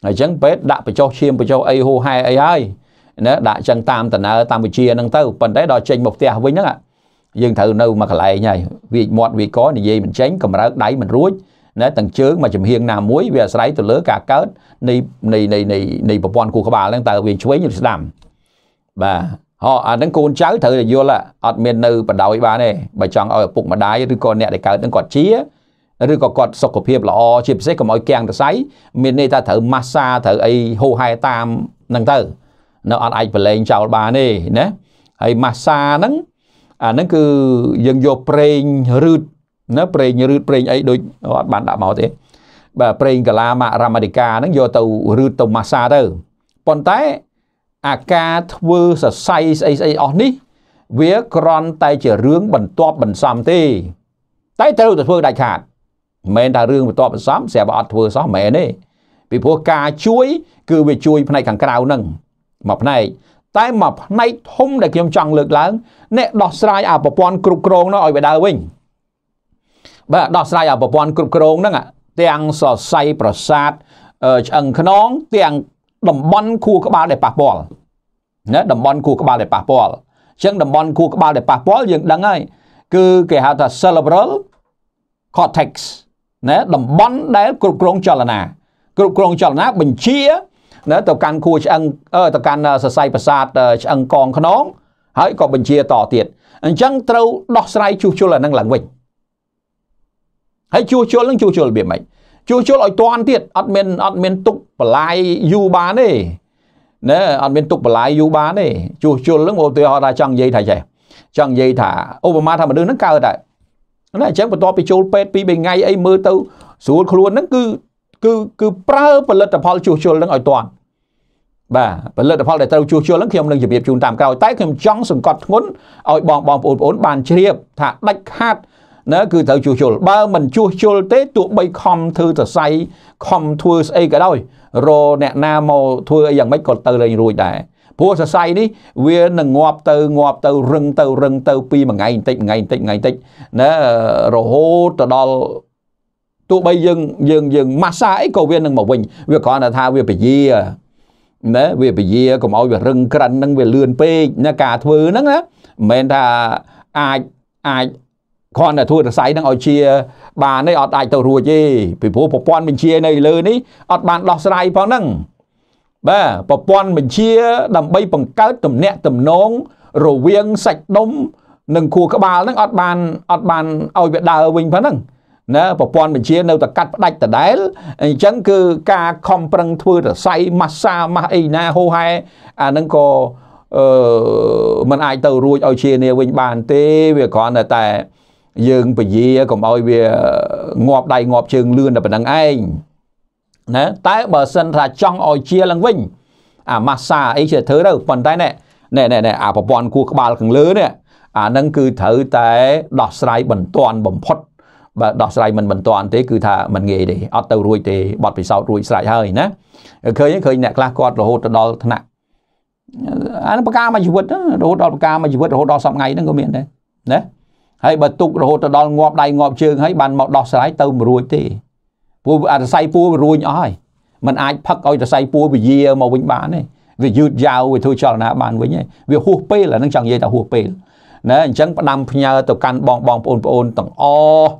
អញ្ចឹងពេទ្យដាក់បញ្ចុះឈាមបញ្ចុះអីហូហែអីហើយណាដាក់ចឹងតាមតនើតាមវិជាហ្នឹងទៅប៉ុន្តែដល់ចេញមកផ្ទះវិញហ្នឹងយើងត្រូវនៅមួយកន្លែងហើយវាមាត់វាកនិយាយមិនចេញកម្រើកដៃមិនរួចណាទាំងជើងមកចំហៀងណាមួយវាអាស្រ័យទៅលើការកើតនៃនៃនៃនៃប្រព័ន្ធគូក្បាលហ្នឹងតើវាឆ្វេងឬស្ដាំបាទហោអាហ្នឹងកូនចៅត្រូវតែយល់អត់មាននៅបដោយបានទេបើចង់ឲ្យឪពុកម្ដាយឬក៏អ្នកដែលកើតហ្នឹងគាត់ជាឬក៏គាត់សុខភាពល្អជាពិសេសកុំឲ្យគាំងសរសៃមានន័យថាត្រូវម៉ាស្សាត្រូវអីហូហែតាមហ្នឹងទៅនៅអត់អាចប្រឡែងចោលបានទេណាហើយម៉ាស្សាហ្នឹងអាហ្នឹងគឺយើងយកប្រេងរឺតណាប្រេងឬតប្រេងអីដូចអត់បានដាក់មកទេបាទប្រេងកាឡាមករមតិកាហ្នឹងយកទៅរឺតទៅម៉ាសាទៅប៉ុន្តែអាការធ្វើសរសៃស្អីស្អីអស់នេះ វាគ្រាន់តែជារឿងបន្ទាប់បន្សំទេតែត្រូវតែធ្វើដាច់ខាតមិនមែនថារឿងបន្ទាប់បន្សំស្រាប់អត់ធ្វើសោះមិនមែនទេពីព្រោះការជួយ គឺវាជួយផ្នែកខាងក្រៅហ្នឹងមួយផ្នែកតែមួយផ្នែកធំដែលខ្ញុំចង់លើកឡើងអ្នកដោះស្រាយអាប្រព័ន្ធគ្រប់គ្រងនោះឲ្យវាដើរវិញបាទដោះស្រាយឲ្យប្រព័ន្ធគ្រប់គ្រងហ្នឹងទាំងសរសៃប្រសាទឆ្អឹងខ្នង ទាំងតំបន់ខួរក្បាលដែលប៉ះពាល់ណាតំបន់ខួរក្បាលដែលប៉ះពាល់អញ្ចឹងតំបន់ខួរក្បាលដែលប៉ះពាល់យើងដឹងហើយគឺគេហៅថា cerebral cortex ណាតំបន់ដែលគ្រប់គ្រងចលនាគ្រប់គ្រងចលនាបញ្ជាណាទៅកាន់ខួរឆ្អឹងទៅកាន់សរសៃប្រសាទឆ្អឹងកងខ្នងហើយក៏បញ្ជាតទៀតអញ្ចឹងត្រូវដោះស្រាយជួសជុលអានឹងឡើងវិញហើយជួសជុលនឹងជួសជុលរបៀបម៉េចជួសជុលឲ្យតាន់ទៀតអត់មានអត់មានទុកបលាយយូរបានទេណែអត់មានទុកបលាយយូរបានទេជួសជុលនឹងឧទាហរណ៍ថាចង់និយាយថាចេះចង់និយាយថាឧបមាថាមនុស្សហ្នឹងកើតតែណាអញ្ចឹងបន្ទាប់ពីចូលពេទ្យពីរបីថ្ងៃអីមើលទៅស្រួលខ្លួនហ្នឹងគឺគឺគឺប្រើផលិតផលជួសជុលនឹងឲ្យតាន់បាទផលិតផលដែលត្រូវជួសជុលនឹងខ្ញុំនឹងជម្រាបជូនតាមក្រោយតែខ្ញុំចង់សង្កត់ធ្ងន់ឲ្យបងបងប្អូនបងបានជ្រាបថាដាច់ខាតណាគឺត្រូវជួសជុលបើមិនជួសជុលទេទោះបីខំធ្វើសរសៃខំធ្វើស្អីក៏ដោយរអ្នកណាមកធ្វើអីយ៉ាងម៉េចក៏ទៅលែងរួចដែរព្រោះសរសៃនេះវានឹងងាប់ទៅងាប់ទៅរឹងទៅ រឹងទៅពីមួយថ្ងៃបន្តិចមួយថ្ងៃបន្តិចមួយថ្ងៃបន្តិចណារហូតទៅដល់ទោះបីយើងយើងយើងម៉ាសាអីក៏វានឹងមកវិញវាគ្រាន់តែថាវាពយាណាវាពយាកុំឲ្យវារឹងក្រិនហ្នឹងវាលឿនពេកណាការធ្វើហ្នឹងណាមិនមែនថាអាចអាចគ្រាន់តែធ្វើសរសៃនឹងឲ្យជាបានទេអត់អាចទៅរួចទេពីព្រោះប្រព័ន្ធបញ្ជានៅលើនេះអត់បានដោះស្រាយផងហ្នឹងបាទប្រព័ន្ធបញ្ជាដើម្បីបង្កើតទំនាក់ទំនងរវាងសាច់ដុំនិងខួរក្បាលហ្នឹងអត់បានអត់បានឲ្យវាដើរវិញផងហ្នឹងណាប្រព័ន្ធបញ្ជានៅតែកាត់ផ្ដាច់ដដែលអញ្ចឹងគឺការខំប្រឹងធ្វើរសៃម៉ាស្សាម៉ាស់អីណាហូហែអាហ្នឹងក៏អឺมันអាចទៅរួចឲ្យជានេះវិញបានទេវាគ្រាន់តែយើងពយាកុំឲ្យវាងាប់ដៃងាប់ជើងលឿនតែប៉ុណ្្នឹងឯងណាតែបើសិនថាចង់ឲ្យជាឡើងវិញអាម៉ាសាអីជាធ្វើទៅប៉ុន្តែណែណែណែអាប្រព័ន្ធគោះក្បាលខាងលើនេះអានឹងគឺត្រូវតែដោះស្រាយបន្ទាន់បំផុតបើដោះស្រាយមិនបន្ទាន់ទេគឺថាមិនងាយទេអត់ទៅរួចទេបត់ពិសោធន៍រួចស្រេចហើយណាឃើញឃើញអ្នកខ្លះគាត់រហូតទៅដល់ថ្នាក់អានឹងប្រការមួយជីវិតរហូតដល់ប្រការមួយជីវិតរហូតដល់សប្ងៃហ្នឹងក៏មានដែរណាហើយបើទុករហូតទៅដល់ងាប់ដៃងាប់ជើងហើយបានមកដោះស្រាយទៅមិនរួចទេព្រោះអរស័យពួររួញអស់ហើយมันអាចផឹកឲ្យរស័យពួរវាយាមកវិញបានទេវាយឺតយ៉ាវវាធ្វើចលនាបានវិញហើយវាហួសពេលអានឹងចង់និយាយថាហួសពេលណាអញ្ចឹងផ្ដាំផ្ញើទៅកាន់បងបងប្អូនប្អូនទាំងអស់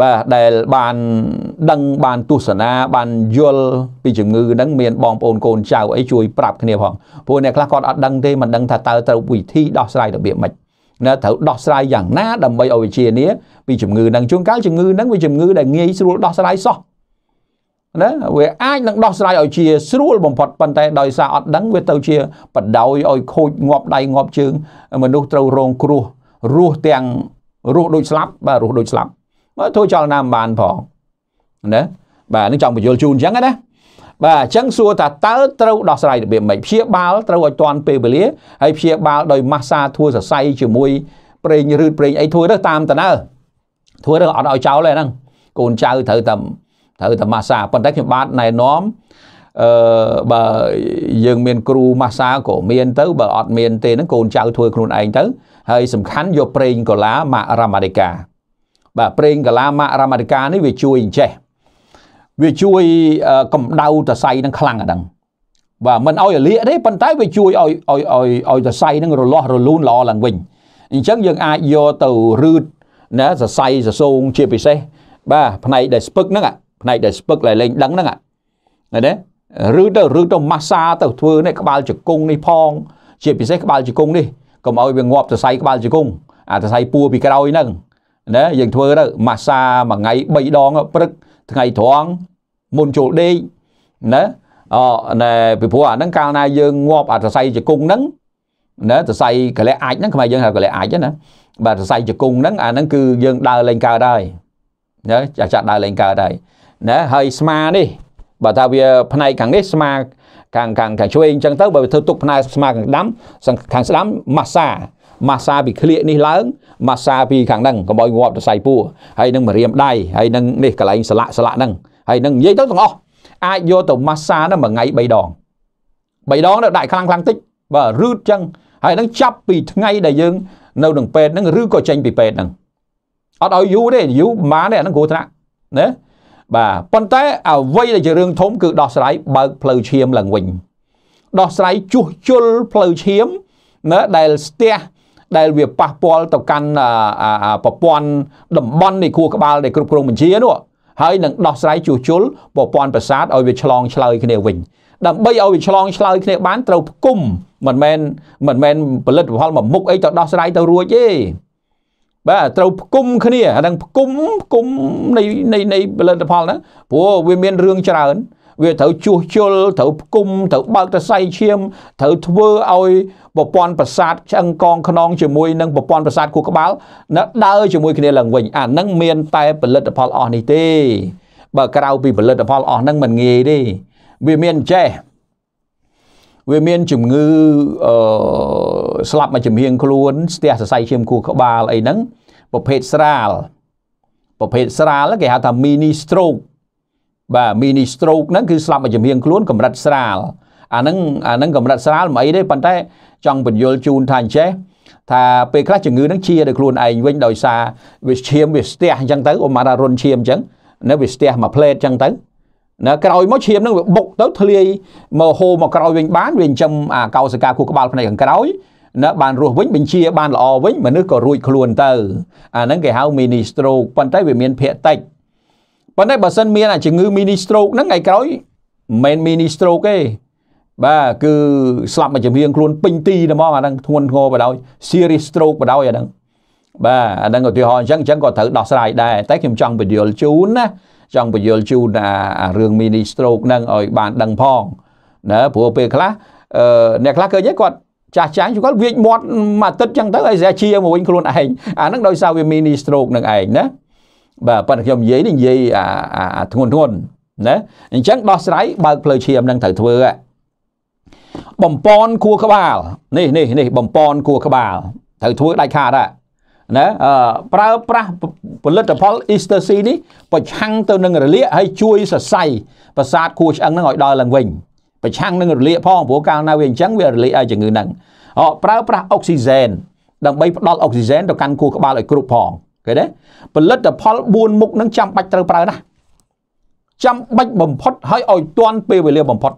បាទដែលបានដឹងបានទស្សនា បានយល់ពីជំងឺហ្នឹង មានបងប្អូនកូនចៅអីជួយប្រាប់គ្នាផងព្រោះអ្នកខ្លះគាត់អត់ដឹងទេមិនដឹងថាតើត្រូវវិធីដោះស្រាយរបៀបម៉េចណាត្រូវដោះស្រាយយ៉ាងណាដើម្បីឲ្យវិជានីពីជំងឺនឹងជួនកាលជំងឺនឹងវាជំងឺដែលងាយស្រួលដោះស្រាយសោះណាវាអាចនឹងដោះស្រាយឲ្យជា ស្រួលបំផុតប៉ុន្តែដោយសារអត់ដឹងវាទៅជាបដោយឲ្យ ខូចងាប់ដៃងាប់ជើង មនុស្សត្រូវរងគ្រោះរស់ទាំងរស់ដូចស្លាប់បាទរស់ដូចស្លាប់បើធ្វើចលនាមិនបានផងណាបាទនឹងចង់បញ្យល់ជូនអញ្ចឹងណាបាទអញ្ចឹងសួរថាតើត្រូវដោះស្រាយរបៀបម៉េចព្យាបាលត្រូវឲ្យតាន់ពេលវេលាហើយព្យាបាលដោយម៉ាស្សាធ្វើសរសៃជាមួយប្រេងឬប្រេងអីធ្វើទៅតាមតើធ្វើទៅអត់ឲ្យចោលទេហ្នឹងកូនចៅត្រូវតែត្រូវតែម៉ាស្សាប៉ុន្តែខ្ញុំបាទណែនាំអឺបើយើងមាន គ្រូម៉ាស្សាក៏មាន ទៅបើអត់មានទេហ្នឹងកូនចៅធ្វើខ្លួនឯងទៅហើយសំខាន់យកប្រេងកូឡាម៉ាក់រ៉ាម៉ាឌីកាបាទប្រេងកូឡាម៉ាក់រ៉ាម៉ាឌីកានេះវាជួយអញ្ចេះវាជួយកម្ដៅសរសៃនឹងខ្លាំងអាហ្នឹងបាទមិនឲ្យលាកទេប៉ុន្តែវាជួយឲ្យឲ្យឲ្យឲ្យសរសៃនឹងរលាស់រលូនល្អឡើងវិញអញ្ចឹងយើងអាចយកទៅរឺតណាសរសៃសរសូងជាពិសេសបាទផ្នែកដែលស្ពឹកហ្នឹងផ្នែកដែលស្ពឹកដែលលេងដឹងហ្នឹងណាទេឬទៅឬទៅម៉ាសាទៅធ្វើនេះក្បាលជង្គង់នេះផងជាពិសេសក្បាលជង្គង់នេះកុំឲ្យវាងាប់សរសៃក្បាលជង្គង់អាសរសៃពួរពីក្រោយហ្នឹងណាយើងធ្វើទៅម៉ាសាមួយថ្ងៃ3ដងព្រឹកថ្ងៃត្រង់មុនចូលដេកណាអូណែពីព្រោះអាហ្នឹងកាលណាយើងងាប់អាសរសៃជង្គង់ហ្នឹងណាសរសៃកលែអាចហ្នឹងខ្មែរយើងហៅកលែអាចណាបាទសរសៃជង្គង់ហ្នឹងអាហ្នឹងគឺយើងដើរលេងកើតហើយណាចាក់ដើរលេងកើតហើយណាហើយស្មានេះបើថាវាផ្នែកខាងនេះស្មាខាងខាងខាងឆ្វេងអញ្ចឹងទៅបើធ្វើទុកផ្នែកស្មាខាងដាំខាងស្ដាំម៉ាសាម៉ាសាពីក្លៀកនេះឡើងម៉ាសាពីខាងហ្នឹងកុំឲ្យងាប់សរសៃពួរហើយនឹងមរៀមដៃហើយនឹងនេះកន្លែងស្លាក់ស្លាក់ហ្នឹងហើយនឹងនិយាយទៅទាំងអស់អាចយកទៅម៉ាស្សានៅមួយថ្ងៃ3ដង3ដងទៅដាក់ខ្លាំងខ្លាំងតិចបាទរឺតចឹងហើយនឹងចាប់ពីថ្ងៃដែលយើងនៅនឹងពេទ្យហ្នឹងឬក៏ចេញពីពេទ្យហ្នឹងអត់ឲ្យយូរទេយូរប្រហែលទេអាហ្នឹងគ្រោះថ្នាក់ណាបាទប៉ុន្តែអ្វីដែលជារឿងធំគឺដោះស្រាយបើកផ្លូវឈាមឡើងវិញដោះស្រាយជួសជុលផ្លូវឈាមណាដែលស្ទះដែលវាប៉ះពាល់ទៅកាន់ប្រព័ន្ធតំបន់នៃគួរក្បាលនៃគ្រប់គ្រងបញ្ជានោះហើយនឹងដោះស្រាយជួសជុលប្រព័ន្ធប្រសាទឲ្យវាឆ្លងឆ្លើយគ្នាវិញដើម្បីឲ្យវាឆ្លងឆ្លើយគ្នា បានត្រូវផ្គុំ មិនមែនមិនមែនផលិតផលមួយមុខអីទៅដោះស្រាយទៅរួចទេបាទត្រូវផ្គុំគ្នាអានឹងផ្គុំផ្គុំនៃនៃនៃផលិតផលហ្នឹងព្រោះវាមានរឿងច្រើន វាត្រូវជួសជុលត្រូវផ្គុំត្រូវបើកតសៃឈាមត្រូវធ្វើឲ្យប្រព័ន្ធប្រសាទឆ្អឹងកងខ្នងជាមួយនឹងប្រព័ន្ធប្រសាទខួរក្បាលនៅដើរជាមួយគ្នាឡើងវិញអានឹងមានតែផលិតផលអស់នេះទេ បើក្រៅពីផលិតផលអស់ហ្នឹងมันងាយទេវាមានចេះវាមានជំងឺអឺស្លាប់មកជំហៀងខ្លួន ស្ទះសរសៃឈាមខួរក្បាលអីហ្នឹងប្រភេទស្រាលប្រភេទស្រាលគេហៅថា mini stroke បាទ mini stroke ហ្នឹងគឺស្លាប់មកជំហៀងខ្លួន កម្រិតស្រាលអាហ្នឹងអាហ្នឹងកម្រិតស្រាលមិនអីទេប៉ុន្តែចង់បញ្យលជូនថាអញ្ចេះថាពេលខ្លះជំងឺនឹងជាដល់ខ្លួនឯងវិញដោយសារវាឈាមវាស្ទះអញ្ចឹងទៅអូម៉ារ៉ារុនឈាមអញ្ចឹងនៅវាស្ទះមួយផ្លេតអញ្ចឹងទៅណាក្រោយមកឈាមនឹងវាបុកទៅធ្លាយមកហូរមកក្រោយវិញបានវាចិញ្ចឹមអាកោសិកាខួរក្បាលផ្នែកខាងក្រោយណាបានរស់វិញបញ្ជាបានល្អវិញមនុស្សក៏រួចខ្លួនទៅអាហ្នឹងគេហៅ mini stroke ប៉ុន្តែវាមានភាគតិចប៉ុន្តែបើសិនមានអាជំងឺ mini stroke ហ្នឹងថ្ងៃក្រោយមិនមែន mini stroke ទេបាទគឺស្លាប់មួយជំហៀងខ្លួនពេញទីហ្មងអាហ្នឹងធ្ងន់ធ្ងរបដ ாய் serious stroke បដ ாய் អាហ្នឹងបាទអាហ្នឹងឧទាហរណ៍អញ្ចឹងអញ្ចឹងក៏ត្រូវដោះស្រាយដែរតែខ្ញុំចង់បញ្យល់ជូនណាចង់បញ្យល់ជូនអារឿង mini stroke ហ្នឹងឲ្យបានដឹងផងណាព្រោះពេលខ្លះអឺអ្នកខ្លះឃើញគាត់ចាស់ចាញ់គាត់វាចមាត់មួយអាទិត្យចឹងទៅឲ្យស្រាជាមកវិញខ្លួនឯងអាហ្នឹងដោយសារវា mini stroke នឹងឯងណាបាទប៉ុន្តែខ្ញុំនិយាយនេះនិយាយអាធ្ងន់ធ្ងន់ណាអញ្ចឹងដោះស្រាយបើកផ្លូវឈាមនឹងត្រូវធ្វើហ្នឹងបំពន់គួរក្បាលនេះនេះនេះបំពន់គួរក្បាលត្រូវធ្វើដាច់ខាតហ่ะណាប្រើប្រាស់ផលិតផល Easter C នេះប្រឆាំងទៅនឹងរលាកហើយជួយសរសៃប្រសាទខួរឆ្អឹងហ្នឹងឲ្យដល់ឡើងវិញប្រឆាំងនឹងរលាកផងព្រោះកាលណាវាអញ្ចឹងវារលាកឲ្យជំងឺហ្នឹងអប្រើប្រាស់អុកស៊ីហ្សែនដើម្បីផ្ដល់អុកស៊ីហ្សែនទៅកាន់ខួរក្បាលឲ្យគ្រប់ផងឃើញទេផលិតផល4មុខហ្នឹងចាំបាច់ត្រូវប្រើណាស់ចាំបាច់បំផុតហើយឲ្យទាន់ពេលវេលាបំផុត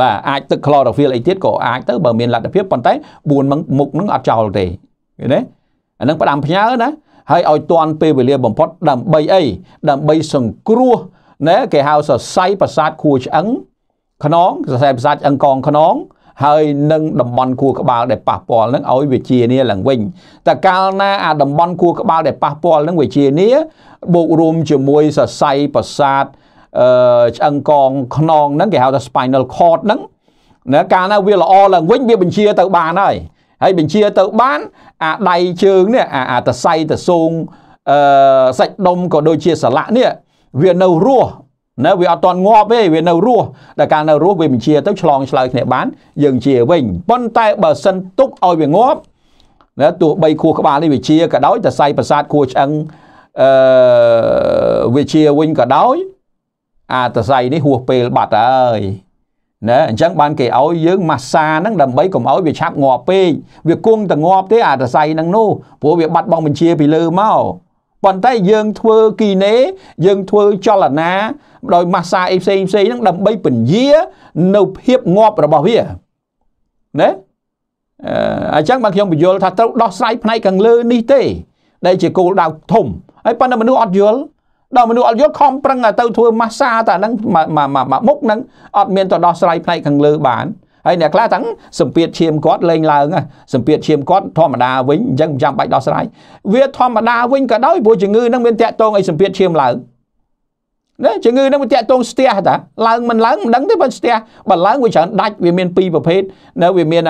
បាទអាចទឹក chlorophyll អីទៀតក៏អាចទៅបើមានលទ្ធភាពប៉ុន្តែ4មុខហ្នឹងអត់ចោលទេឃើញទេអាហ្នឹងផ្ដាំផ្ញើណាហើយឲ្យទាន់ពេលវេលាបំផុតដើម្បីអីដើម្បីសង្គ្រោះណែគេហៅសរសៃប្រសាទខួរឆ្អឹងខ្នងសរសៃប្រសាទឆ្អឹងកងខ្នង ហើយនឹងតំបន់គួរក្បាលដែលប៉ះពាល់នឹងឲ្យវិជានីឡើងវិញតើកាលណាអាតំបន់គួរក្បាលដែលប៉ះពាល់នឹងវិជានីបូករួមជាមួយសរសៃប្រសាទឆ្អឹងកងខ្នងហ្នឹងគេហៅថា spinal cord ហ្នឹងណាកាលណាវាល្អឡើងវិញវាបញ្ជាទៅបានហើយហើយបញ្ជាទៅបាន អាដៃជើងនេះអាអាតសៃតសូងអឺសាច់ដុំក៏ដូចជាសលាក់នេះវានៅរស់ណាវាអត់តន់ងាប់ទេវានៅរស់តែការនៅរស់វាបញ្ជាទៅឆ្លងឆ្លើយគ្នាបានយើងជាវិញប៉ុន្តែបើសិនទុកឲ្យវាងាប់ណាទោះបីខួរក្បាលនេះវាជាក៏ដោយតសៃប្រសាទខួរឆ្អឹងអឺវាជាវិញក៏ដោយអាតស័យនេះហួសពេលបាត់ហើយណាអញ្ចឹងបានគេឲ្យយើងម៉ាសាហ្នឹងដើម្បីកុំឲ្យវាឆាប់ងាប់ពេកវាគង់តែងាប់ទេអាតស័យហ្នឹងនោះព្រោះវាបាត់បង់បញ្ជាពីលើមកប៉ុន្តែយើងធ្វើគីណេយើងធ្វើចលនាដោយម៉ាសាអីផ្សេងផ្សេងហ្នឹងដើម្បីពន្យានៅភាពងាប់របស់វាណាអញ្ចឹងបានខ្ញុំបញ្យល់ថាត្រូវដោះស្រាយផ្នែកខាងលើនេះទេដែលជាគោលដៅធំហើយប៉ុន្តែមនុស្សអត់យល់ដល់មនុស្សអត់យល់ខំប្រឹងទៅធ្វើម៉ាសាតាហ្នឹងមកមុខហ្នឹងអត់មានទៅដោះស្រាយផ្នែកខាងលើបានហើយអ្នកខ្លះទាំងសម្ពាធឈាមគាត់លេងឡើងសម្ពាធឈាមគាត់ធម្មតាវិញអញ្ចឹងចាំបាច់ដោះស្រាយវាធម្មតាវិញក៏ដោយព្រោះជំងឺហ្នឹងមានតាក់ទងអីសម្ពាធឈាមឡើងណាជំងឺហ្នឹងវាតាក់ទងស្ទះតាឡើងមិនឡើងមិនដឹងទេបើស្ទះបើឡើងវាច្រើនដាច់វាមានពីរប្រភេទនៅវាមាន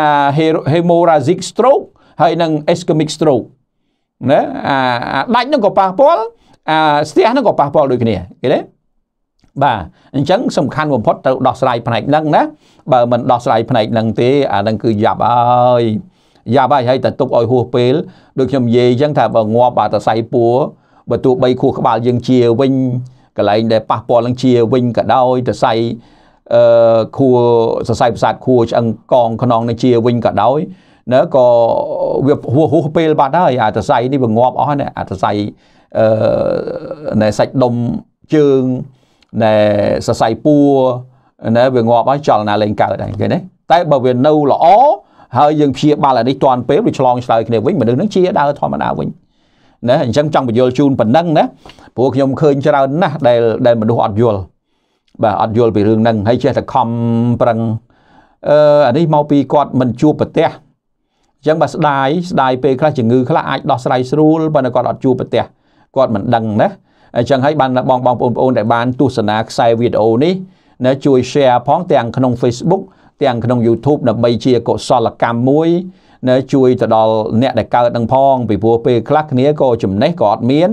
hemorrhagic stroke ហើយនិង ischemic stroke ណាអាដាច់ហ្នឹងក៏ប៉ះពាល់អាស្ទះហ្នឹងក៏ប៉ះពាល់ដូចគ្នាគេទេបាទអញ្ចឹងសំខាន់បំផុតត្រូវដោះស្រាយផ្នែកហ្នឹងណាបើមិនដោះស្រាយផ្នែកហ្នឹងទេអាហ្នឹងគឺយ៉ាប់ហើយយ៉ាប់ហើយហើយតែទុកឲ្យហួសពេលដូចខ្ញុំនិយាយអញ្ចឹងថាបើងាប់អាតសៃពួរបើទោះបីខួរក្បាលយើងជាវិញកន្លែងដែលប៉ះពាល់នឹងជាវិញក៏ដោយតសៃអឺខួរសរសៃប្រសាទខួរឆ្អឹងកងខ្នងនឹងជាវិញក៏ដោយណាក៏វាហួសហួសពេលបាត់ហើយអាតសៃនេះវាងាប់អស់ណាអាតសៃអឺណែសាច់ដុំជើងណែសរសៃពួរណែវាងាប់ហើយចលនាលែងកើតហើយគេណាតែបើវានៅល្អហើយយើងព្យាបាលអានេះតាន់ពេលវាឆ្លងឆ្លើយគ្នាវិញមនុស្សនឹងជាដើរធម្មតាវិញណាអញ្ចឹងចង់បញ្យល់ជូនប៉ុណ្ណឹងណាព្រោះខ្ញុំឃើញច្រើនណាស់ដែលដែលមនុស្សអត់យល់បាទអត់យល់ពីរឿងហ្នឹងហើយចេះតែខំប្រឹងអឺអានេះមកពីគាត់មិនជួបប្រទេសអញ្ចឹងបាទស្ដាយស្ដាយពេលខ្លះជំងឺខ្លះអាចដោះស្រាយស្រួលប៉ុន្តែគាត់អត់ជួបប្រទេសគាត់មិនដឹងណាអញ្ចឹងហើយបានបងបងប្អូនដែលបានទស្សនាខ្សែវីដេអូនេះណាជួយ share ផងទាំងក្នុង Facebook ទាំងក្នុង YouTube ដើម្បីជាកុសលកម្មមួយណាជួយទៅដល់អ្នកដែលកើតនឹងផងពីព្រោះពេលខ្លះគ្នាក៏ចំណេះក៏អត់មាន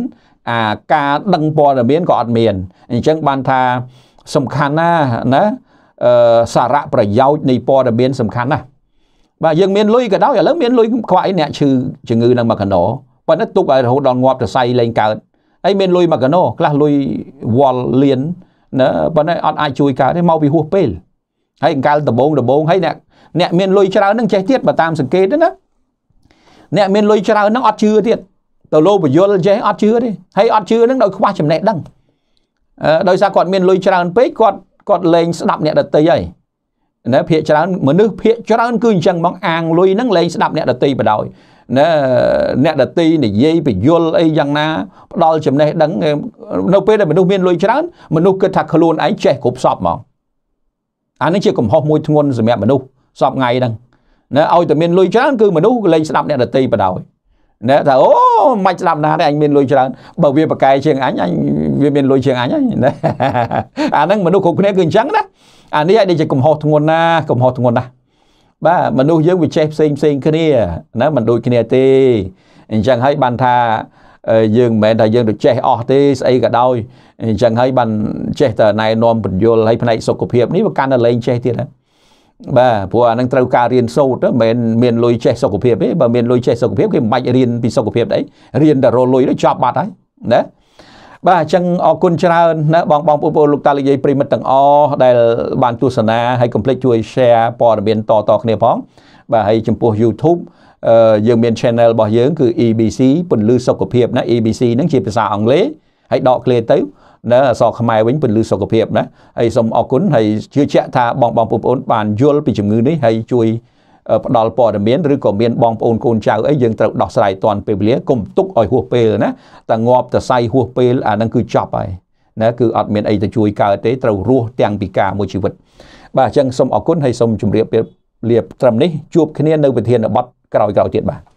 អាការដឹងព័ត៌មានក៏អត់មានអញ្ចឹងបានថាសំខាន់ណាស់ណាអឺសារៈប្រយោជន៍នៃព័ត៌មានសំខាន់ណាស់បាទយើងមានលុយក៏ដោយឥឡូវមានលុយខ្វាក់អ្នកឈឺជំងឺនឹងមកកណ្ដោប៉ុន្តែទុកឲ្យរហូតដល់ងាប់សរសៃលែងកើតអីមានលុយមួយកណោខ្លះលុយវល់លៀនណាប៉ុន្តែអត់អាចជួយកើតទេមកពីហួសពេលហើយអង្កលដំបងដំបងហើយអ្នកអ្នកមានលុយច្រើននឹងចេះទៀតបើតាមសង្កេតណាអ្នកមានលុយច្រើននឹងអត់ជឿទៀតទៅលោបយលចេះអត់ជឿទេហើយអត់ជឿនឹងដោយខ្វះចំណេះដឹងដោយសារគាត់មានលុយច្រើនពេកគាត់គាត់លែងស្ដាប់អ្នកដតីហើយណាភាកច្រើនមនុស្សភាកច្រើនគឺអញ្ចឹងមកអាងលុយនឹងលែងស្ដាប់អ្នកដតីបដ ாய் ណាអ្នកដតីនិយាយពយលអីយ៉ាងណាផ្ដាល់ចំណេះដឹងនៅពេលដែលមនុស្សមានលុយច្រើនមនុស្សគិតថាខ្លួនឯងចេះគ្រប់សពហ្មងអានេះជាកំហុសមួយធ្ងន់សម្រាប់មនុស្សសពថ្ងៃហ្នឹងណាឲ្យតែមានលុយច្រើនគឺមនុស្សលែងស្ដាប់អ្នកដតីបដ ாய் ណាថាអូមិនស្ដាប់ណាទេអញមានលុយច្រើនបើវាប្រកែជាងអញអញវាមានលុយជាងអញហើយណាអាហ្នឹងមនុស្សគ្រប់គ្នាគឺអញ្ចឹងណាអានេះឯងជាកំហុសធ្ងន់ណាកំហុសធ្ងន់ណាបាទមនុស្សយើងវាចេះផ្សេងផ្សេងគ្នាណាមិនដូចគ្នាទេ អញ្ចឹងហើយបានថាយើងមិនមែនថាយើងទៅចេះអស់ទេស្អីក៏ដោយអញ្ចឹងហើយបានចេះតែណែនាំពន្យល់ហើយផ្នែកសុខភាពនេះវាកាន់តែលែងចេះទៀតណាបាទព្រោះអានឹងត្រូវការរៀនសូត្រមិនមែនមានលុយចេះសុខភាពទេបើមានលុយចេះសុខភាពគេមិនបាច់រៀនពីសុខភាពអីរៀនតែរលុយទៅចប់បាត់ហើយណាបាទអញ្ចឹងអរគុណច្រើនណាបងបងប្អូនលោកតាលោកយាយប្រិមិត្តទាំងអស់ដែលបានទស្សនាហើយកុំភ្លេចជួយ share ព័ត៌មានតតគ្នាផងបាទហើយចំពោះ YouTube យើងមាន channel របស់យើង គឺ EBC ពន្លឺសុខភាពណា EBC ហ្នឹងជាភាសាអង់គ្លេសហើយដកឃ្លាទៅណាអសរខ្មែរវិញពន្លឺសុខភាពណាហើយសូមអរគុណហើយជឿជាក់ថាបងបងប្អូនបានយល់ពីជំងឺនេះហើយជួយផ្ដល់ព័ត៌មានឬក៏មានបងប្អូនកូនចៅអីយើងត្រូវដោះស្រាយតាន់ពេលវេលាកុំទុកឲ្យហួសពេលណាតែងាប់តែសៃហួសពេលអានឹងគឺចប់ហើយណាគឺអត់មានអីទៅជួយកើតទេត្រូវរស់ទាំងពីការមួយជីវិត បាទអញ្ចឹងសូមអរគុណហើយសូមជម្រាបលាត្រឹមនេះជួបគ្នានៅវិធានបတ်ក្រោយៗទៀតបាទ